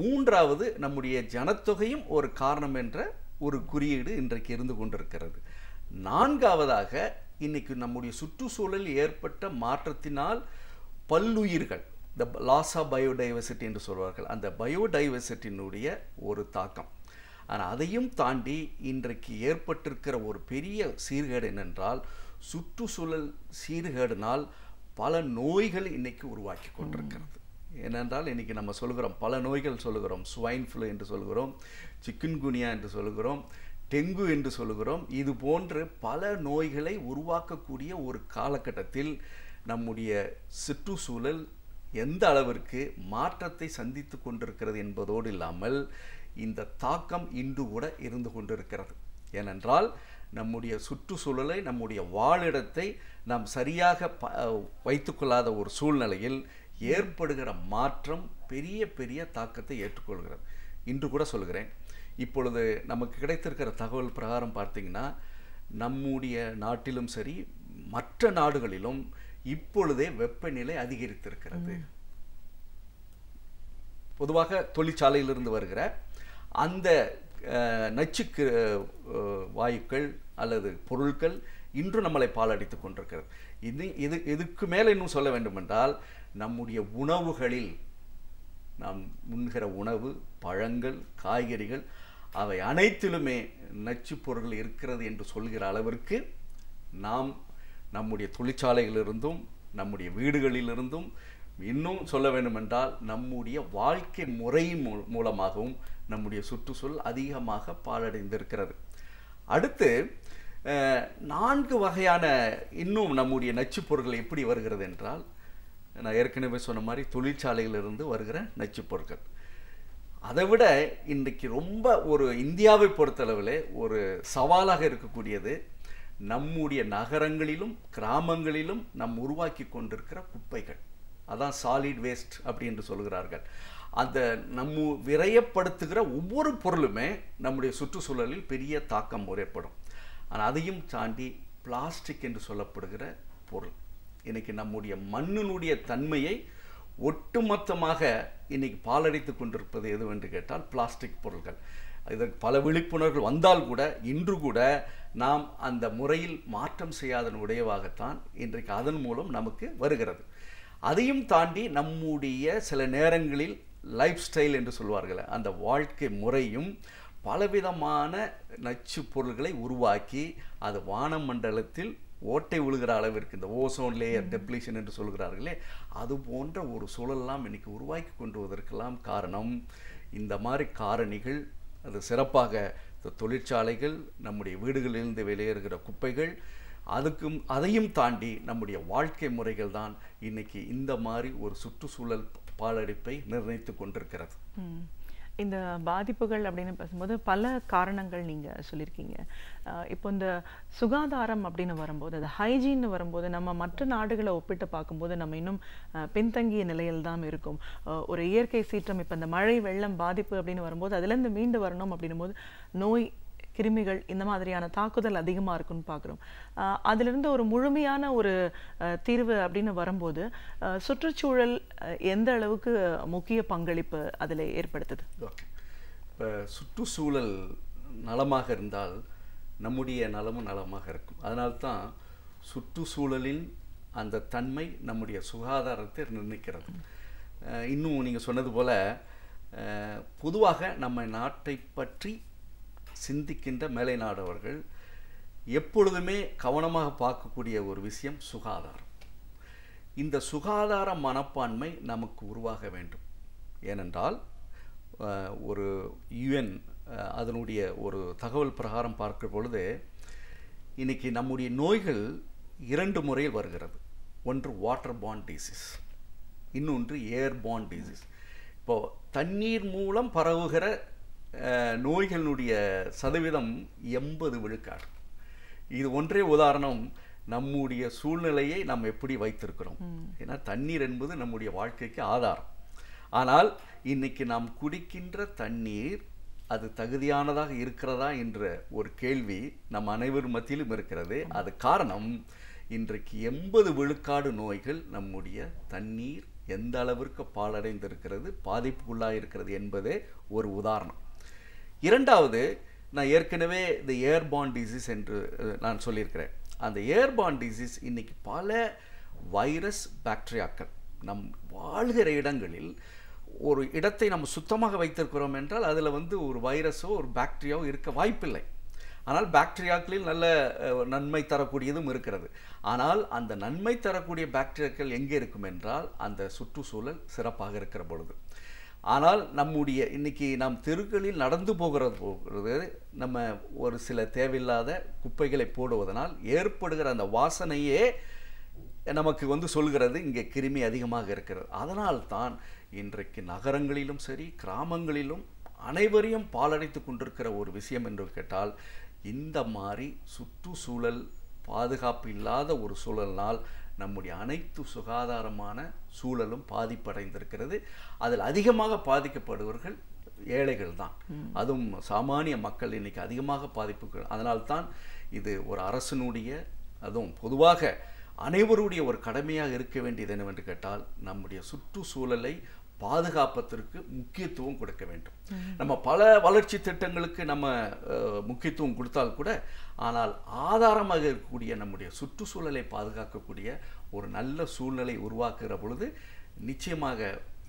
மூன்றாவது நம்முடைய ஜனத்தொகையும் ஒரு காரணம் என்ற ஒரு குறியீடு இன்றைக்கு இருந்து கொண்டிருக்கிறது நான்காவதாக இன்றைக்கு நம்முடைய சுற்றுச்சூழல் ஏற்பட்ட மாற்றத்தினால் பல்லுயிர்கள் இந்த லாஸ் ஆஃப் பயோடைவர்சிட்டி என்று சொல்வார்கள் அந்த பயோடைவர்சிட்டினுடைய ஒரு தாக்கம் ஆனால் அதையும் தாண்டி இன்றைக்கு ஏற்பட்டிருக்கிற ஒரு பெரிய சீர்கேடு என்னென்றால் சுற்றுச்சூழல் சீர்கேடுனால் பல நோய்கள் இன்றைக்கி உருவாக்கி கொண்டிருக்கிறது ஏனென்றால் இன்றைக்கி நம்ம சொல்கிறோம் பல நோய்கள் சொல்கிறோம் ஸ்வைன் ஃப்ளூ என்று சொல்கிறோம் சிக்கன்குனியா என்று சொல்கிறோம் டெங்கு என்று சொல்கிறோம் இது போன்று பல நோய்களை உருவாக்கக்கூடிய ஒரு காலகட்டத்தில் நம்முடைய சுற்றுச்சூழல் எந்த அளவிற்கு மாற்றத்தை சந்தித்து கொண்டிருக்கிறது என்பதோடு இல்லாமல் இந்த தாக்கம் இன்று கூட இருந்து கொண்டிருக்கிறது ஏனென்றால் நம்முடைய சுற்றுச்சூழலை நம்முடைய வாழிடத்தை நாம் சரியாக ப வைத்துக்கொள்ளாத ஒரு சூழ்நிலையில் ஏற்படுகிற மாற்றம் பெரிய பெரிய தாக்கத்தை ஏற்றுக்கொள்கிறது இன்று கூட சொல்கிறேன் இப்பொழுது நமக்கு கிடைத்திருக்கிற தகவல் பிரகாரம் பார்த்திங்கன்னா நம்முடைய நாட்டிலும் சரி மற்ற நாடுகளிலும் இப்பொழுதே வெப்பநிலை அதிகரித்திருக்கிறது பொதுவாக தொழிற்சாலையிலிருந்து வருகிற அந்த நச்சு வாயுக்கள் அல்லது பொருட்கள் இன்று நம்மளை பாலடித்து கொண்டிருக்கிறது இது இது இதுக்கு மேலே இன்னும் சொல்ல வேண்டுமென்றால் நம்முடைய உணவுகளில் நாம் உண்கிற உணவு பழங்கள் காய்கறிகள் அவை அனைத்திலுமே நச்சு பொருள் இருக்கிறது என்று சொல்கிற அளவிற்கு நாம் நம்முடைய தொழிற்சாலைகளிலிருந்தும் நம்முடைய வீடுகளிலிருந்தும் இன்னும் சொல்ல வேண்டுமென்றால் நம்முடைய வாழ்க்கை முறை மூலமாகவும் நம்முடைய சுற்றுச்சூழல் அதிகமாக பாலடைந்திருக்கிறது அடுத்து நான்கு வகையான இன்னும் நம்முடைய நச்சுப்பொருட்கள் பொருட்கள் எப்படி வருகிறது என்றால் நான் ஏற்கனவே சொன்ன மாதிரி தொழிற்சாலையிலிருந்து வருகிற நச்சுப் பொருட்கள் அதை விட இன்றைக்கு ரொம்ப ஒரு இந்தியாவை பொறுத்தளவில் ஒரு சவாலாக இருக்கக்கூடியது நம்முடைய நகரங்களிலும் கிராமங்களிலும் நம் உருவாக்கி கொண்டிருக்கிற குப்பைகள் அதான் சாலிட் வேஸ்ட் அப்படின்னு சொல்கிறார்கள் அந்த நம்ம விரயப்படுத்துகிற ஒவ்வொரு பொருளுமே நம்முடைய சுற்றுச்சூழலில் பெரிய தாக்கம் ஏற்படும் ஆனால் அதையும் தாண்டி பிளாஸ்டிக் என்று சொல்லப்படுகிற பொருள் இன்றைக்கி நம்முடைய மண்ணினுடைய தன்மையை ஒட்டுமொத்தமாக இன்றைக்கி பாலடைத்து கொண்டிருப்பது எதுவென்று கேட்டால் பிளாஸ்டிக் பொருட்கள் இதற்கு பல விழிப்புணர்வுகள் வந்தால் கூட இன்று கூட நாம் அந்த முறையில் மாற்றம் செய்யாதன் உடையவாகத்தான் இன்றைக்கு அதன் மூலம் நமக்கு வருகிறது அதையும் தாண்டி நம்முடைய சில நேரங்களில் லைஃப் ஸ்டைல் என்று சொல்வார்கள் அந்த வாழ்க்கை முறையும் பலவிதமான நச்சு பொருள்களை உருவாக்கி அது வானமண்டலத்தில் ஓட்டை விழுகிற அளவிற்கு இந்த ஓசோன் லேயர் டெப்ளிஷன் என்று சொல்கிறார்களே அது போன்ற ஒரு சூழலெல்லாம் இன்றைக்கி உருவாக்கி கொண்டு வருவதற்கெல்லாம் காரணம் இந்த மாதிரி காரணிகள் அது சிறப்பாக இந்த தொழிற்சாலைகள் நம்முடைய வீடுகளிலிருந்து வெளியேறுகிற குப்பைகள் அதுக்கும் அதையும் தாண்டி நம்முடைய வாழ்க்கை முறைகள் தான் இன்றைக்கி இந்த மாதிரி ஒரு சுற்றுச்சூழல் பாலடைப்பை நிர்ணயித்து கொண்டிருக்கிறது இந்த பாதிப்புகள் அப்படின்னு பேசும்போது பல காரணங்கள் நீங்கள் சொல்லியிருக்கீங்க இப்போ இந்த சுகாதாரம் அப்படின்னு வரும்போது அது ஹைஜீன்னு வரும்போது நம்ம மற்ற நாடுகளை ஒப்பிட்டு பார்க்கும்போது நம்ம இன்னும் பின்தங்கிய நிலையில் தான் இருக்கும் ஒரு இயற்கை சீற்றம் இப்போ இந்த மழை வெள்ளம் பாதிப்பு அப்படின்னு வரும்போது அதுலேருந்து மீண்டு வரணும் அப்படின்னும் போது நோய் கிருமிகள் இந்த மாதிரியான தாக்குதல் அதிகமாக இருக்குன்னு பார்க்குறோம் அதிலிருந்து ஒரு முழுமையான ஒரு தீர்வு அப்படின்னு வரும்போது சுற்றுச்சூழல் எந்த அளவுக்கு முக்கிய பங்களிப்பு அதில் ஏற்படுத்துது இப்போ சுற்றுச்சூழல் நலமாக இருந்தால் நம்முடைய நலமும் நலமாக இருக்கும் அதனால்தான் சுற்றுச்சூழலின் அந்த தன்மை நம்முடைய சுகாதாரத்தை நிர்ணயிக்கிறது இன்னும் நீங்கள் சொன்னது போல் பொதுவாக நம்ம நாட்டை பற்றி சிந்திக்கின்ற மேலை நாடவர்கள் எப்பொழுதுமே கவனமாக பார்க்கக்கூடிய ஒரு விஷயம் சுகாதாரம் இந்த சுகாதார மனப்பான்மை நமக்கு உருவாக வேண்டும் ஏனென்றால் ஒரு யுஎன் அதனுடைய ஒரு தகவல் பிரகாரம் பார்க்கும் பொழுது இன்றைக்கி நம்முடைய நோய்கள் இரண்டு முறையில் வருகிறது ஒன்று வாட்டர் பாண்ட் டிசீஸ் இன்னொன்று ஏர் பாண்ட் டிசீஸ் இப்போது தண்ணீர் மூலம் பரவுகிற நோய்களினுடைய சதவீதம் எண்பது விழுக்காடு இது ஒன்றே உதாரணம் நம்முடைய சூழ்நிலையை நாம் எப்படி வைத்திருக்கிறோம் ஏன்னா தண்ணீர் என்பது நம்முடைய வாழ்க்கைக்கு ஆதாரம் ஆனால் இன்னைக்கு நாம் குடிக்கின்ற தண்ணீர் அது தகுதியானதாக இருக்கிறதா என்ற ஒரு கேள்வி நம் அனைவர் மத்தியிலும் இருக்கிறது அது காரணம் இன்றைக்கு எண்பது விழுக்காடு நோய்கள் நம்முடைய தண்ணீர் எந்த அளவிற்கு பாலடைந்திருக்கிறது பாதிப்புக்குள்ளாக இருக்கிறது என்பதே ஒரு உதாரணம் இரண்டாவது நான் ஏற்கனவே இந்த ஏர்பான் டிசீஸ் என்று நான் சொல்லியிருக்கிறேன் அந்த ஏர்பான் டிசீஸ் இன்றைக்கி பல வைரஸ் பாக்டீரியாக்கள் நம் வாழ்கிற இடங்களில் ஒரு இடத்தை நம்ம சுத்தமாக வைத்திருக்கிறோம் என்றால் அதில் வந்து ஒரு வைரஸோ ஒரு பாக்டீரியாவோ இருக்க வாய்ப்பில்லை ஆனால் பாக்டீரியாக்களில் நல்ல நன்மை தரக்கூடியதும் இருக்கிறது ஆனால் அந்த நன்மை தரக்கூடிய பாக்டீரியாக்கள் எங்கே இருக்கும் என்றால் அந்த சுற்றுச்சூழல் சிறப்பாக இருக்கிற பொழுது ஆனால் நம்முடைய இன்னைக்கு நாம் தெருக்களில் நடந்து போகிறது போகிறது நம்ம ஒரு சில தேவையில்லாத குப்பைகளை போடுவதனால் ஏற்படுகிற அந்த வாசனையே நமக்கு வந்து சொல்கிறது இங்கே கிருமி அதிகமாக இருக்கிறது அதனால் தான் இன்றைக்கு நகரங்களிலும் சரி கிராமங்களிலும் அனைவரையும் பாலடைத்து கொண்டிருக்கிற ஒரு விஷயம் என்று கேட்டால் இந்த மாதிரி சுற்றுச்சூழல் பாதுகாப்பு இல்லாத ஒரு சூழல்னால் நம்முடைய அனைத்து சுகாதாரமான சூழலும் பாதிப்படைந்திருக்கிறது அதில் அதிகமாக பாதிக்கப்படுவர்கள் ஏழைகள் தான் அதுவும் சாமானிய மக்கள் இன்னைக்கு அதிகமாக பாதிப்புகள் அதனால்தான் இது ஒரு அரசனுடைய அதுவும் பொதுவாக அனைவருடைய ஒரு கடமையாக இருக்க வேண்டியது என்னவென்று கேட்டால் நம்முடைய சுற்றுச்சூழலை பாதுகாப்பதற்கு முக்கியத்துவம் கொடுக்க வேண்டும் நம்ம பல வளர்ச்சி திட்டங்களுக்கு நம்ம முக்கியத்துவம் கொடுத்தால் கூட ஆனால் ஆதாரமாக இருக்கக்கூடிய நம்முடைய சுற்றுச்சூழலை பாதுகாக்கக்கூடிய ஒரு நல்ல சூழ்நிலை உருவாக்குகிற பொழுது நிச்சயமாக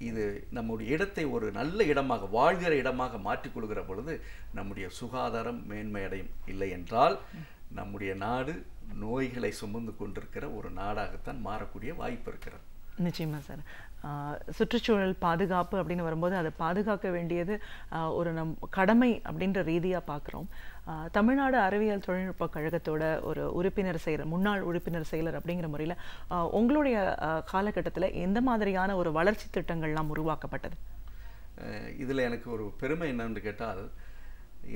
இது நம்முடைய இடத்தை ஒரு நல்ல இடமாக வாழ்கிற இடமாக மாற்றிக்கொள்கிற பொழுது நம்முடைய சுகாதாரம் மேன்மையடையும் இல்லை என்றால் நம்முடைய நாடு நோய்களை சுமந்து கொண்டிருக்கிற ஒரு நாடாகத்தான் மாறக்கூடிய வாய்ப்பு இருக்கிறது நிச்சயமா சார் சுற்றுச்சூழல் பாதுகாப்பு அப்படின்னு வரும்போது அதை பாதுகாக்க வேண்டியது ஒரு நம் கடமை அப்படின்ற ரீதியாக பார்க்குறோம் தமிழ்நாடு அறிவியல் தொழில்நுட்ப கழகத்தோட ஒரு உறுப்பினர் செயலர் முன்னாள் உறுப்பினர் செயலர் அப்படிங்கிற முறையில் உங்களுடைய காலகட்டத்தில் எந்த மாதிரியான ஒரு வளர்ச்சி திட்டங்கள்லாம் உருவாக்கப்பட்டது இதில் எனக்கு ஒரு பெருமை என்னன்னு கேட்டால்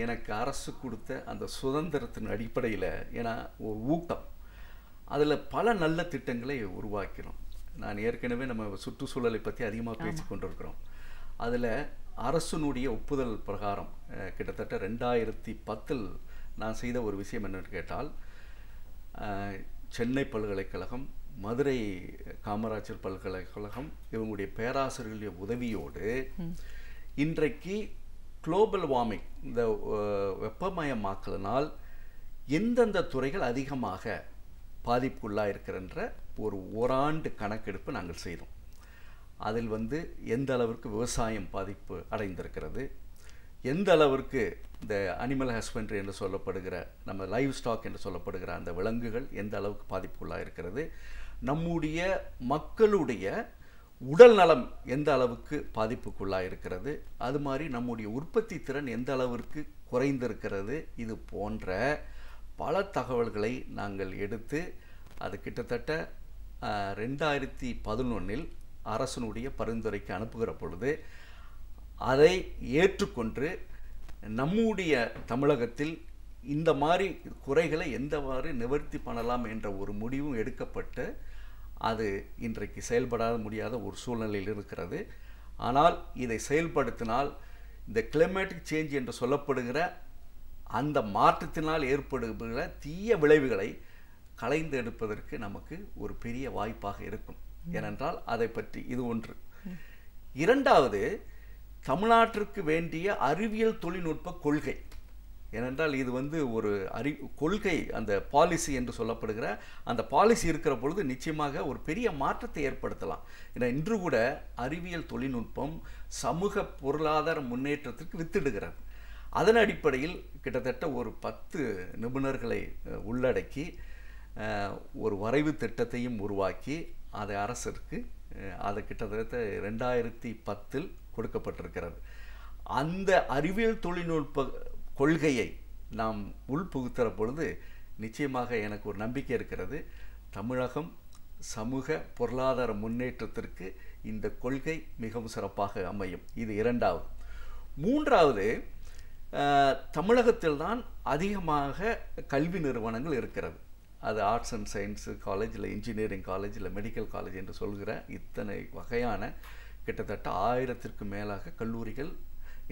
எனக்கு அரசு கொடுத்த அந்த சுதந்திரத்தின் அடிப்படையில் ஏன்னா ஒரு ஊக்கம் அதில் பல நல்ல திட்டங்களை உருவாக்கிறோம் நான் ஏற்கனவே நம்ம சுற்றுச்சூழலை பற்றி அதிகமாக பேசி கொண்டிருக்கிறோம் அதில் அரசனுடைய ஒப்புதல் பிரகாரம் கிட்டத்தட்ட ரெண்டாயிரத்தி பத்தில் நான் செய்த ஒரு விஷயம் என்னென்னு கேட்டால் சென்னை பல்கலைக்கழகம் மதுரை காமராஜர் பல்கலைக்கழகம் இவங்களுடைய பேராசிரியர்களுடைய உதவியோடு இன்றைக்கு குளோபல் வார்மிங் இந்த வெப்பமயமாக்கலனால் எந்தெந்த துறைகள் அதிகமாக பாதிப்புள்ளாக இருக்கிறன்ற ஒரு ஓராண்டு கணக்கெடுப்பு நாங்கள் செய்தோம் அதில் வந்து எந்த அளவிற்கு விவசாயம் பாதிப்பு அடைந்திருக்கிறது எந்த அளவிற்கு இந்த அனிமல் ஹஸ்பண்ட்ரி என்று சொல்லப்படுகிற நம்ம லைவ் ஸ்டாக் என்று சொல்லப்படுகிற அந்த விலங்குகள் எந்த அளவுக்கு பாதிப்புள்ளாக இருக்கிறது நம்முடைய மக்களுடைய உடல் நலம் எந்த அளவுக்கு பாதிப்புக்குள்ளாக இருக்கிறது அது மாதிரி நம்முடைய உற்பத்தி திறன் எந்த அளவிற்கு குறைந்திருக்கிறது இது போன்ற பல தகவல்களை நாங்கள் எடுத்து அது கிட்டத்தட்ட ரெண்டாயிரத்தி பதினொன்றில் அரசனுடைய பரிந்துரைக்கு அனுப்புகிற பொழுது அதை ஏற்றுக்கொண்டு நம்முடைய தமிழகத்தில் இந்த மாதிரி குறைகளை எந்தவாறு நிவர்த்தி பண்ணலாம் என்ற ஒரு முடிவும் எடுக்கப்பட்டு அது இன்றைக்கு செயல்படாத முடியாத ஒரு சூழ்நிலையில் இருக்கிறது ஆனால் இதை செயல்படுத்தினால் இந்த கிளைமேட்டிக் சேஞ்ச் என்று சொல்லப்படுகிற அந்த மாற்றத்தினால் ஏற்படுகிற தீய விளைவுகளை கலைந்து எடுப்பதற்கு நமக்கு ஒரு பெரிய வாய்ப்பாக இருக்கும் ஏனென்றால் அதை பற்றி இது ஒன்று இரண்டாவது தமிழ்நாட்டிற்கு வேண்டிய அறிவியல் தொழில்நுட்ப கொள்கை ஏனென்றால் இது வந்து ஒரு அறி கொள்கை அந்த பாலிசி என்று சொல்லப்படுகிற அந்த பாலிசி இருக்கிற பொழுது நிச்சயமாக ஒரு பெரிய மாற்றத்தை ஏற்படுத்தலாம் ஏன்னா இன்று கூட அறிவியல் தொழில்நுட்பம் சமூக பொருளாதார முன்னேற்றத்திற்கு வித்திடுகிறது அதன் அடிப்படையில் கிட்டத்தட்ட ஒரு பத்து நிபுணர்களை உள்ளடக்கி ஒரு வரைவு திட்டத்தையும் உருவாக்கி அதை அரசிற்கு அது கிட்டத்தட்ட ரெண்டாயிரத்தி பத்தில் கொடுக்கப்பட்டிருக்கிறது அந்த அறிவியல் தொழில்நுட்ப கொள்கையை நாம் உள்புகுத்துகிற பொழுது நிச்சயமாக எனக்கு ஒரு நம்பிக்கை இருக்கிறது தமிழகம் சமூக பொருளாதார முன்னேற்றத்திற்கு இந்த கொள்கை மிகவும் சிறப்பாக அமையும் இது இரண்டாவது மூன்றாவது தமிழகத்தில் தான் அதிகமாக கல்வி நிறுவனங்கள் இருக்கிறது அது ஆர்ட்ஸ் அண்ட் சயின்ஸு காலேஜில் இன்ஜினியரிங் காலேஜில் மெடிக்கல் காலேஜ் என்று சொல்கிற இத்தனை வகையான கிட்டத்தட்ட ஆயிரத்திற்கு மேலாக கல்லூரிகள்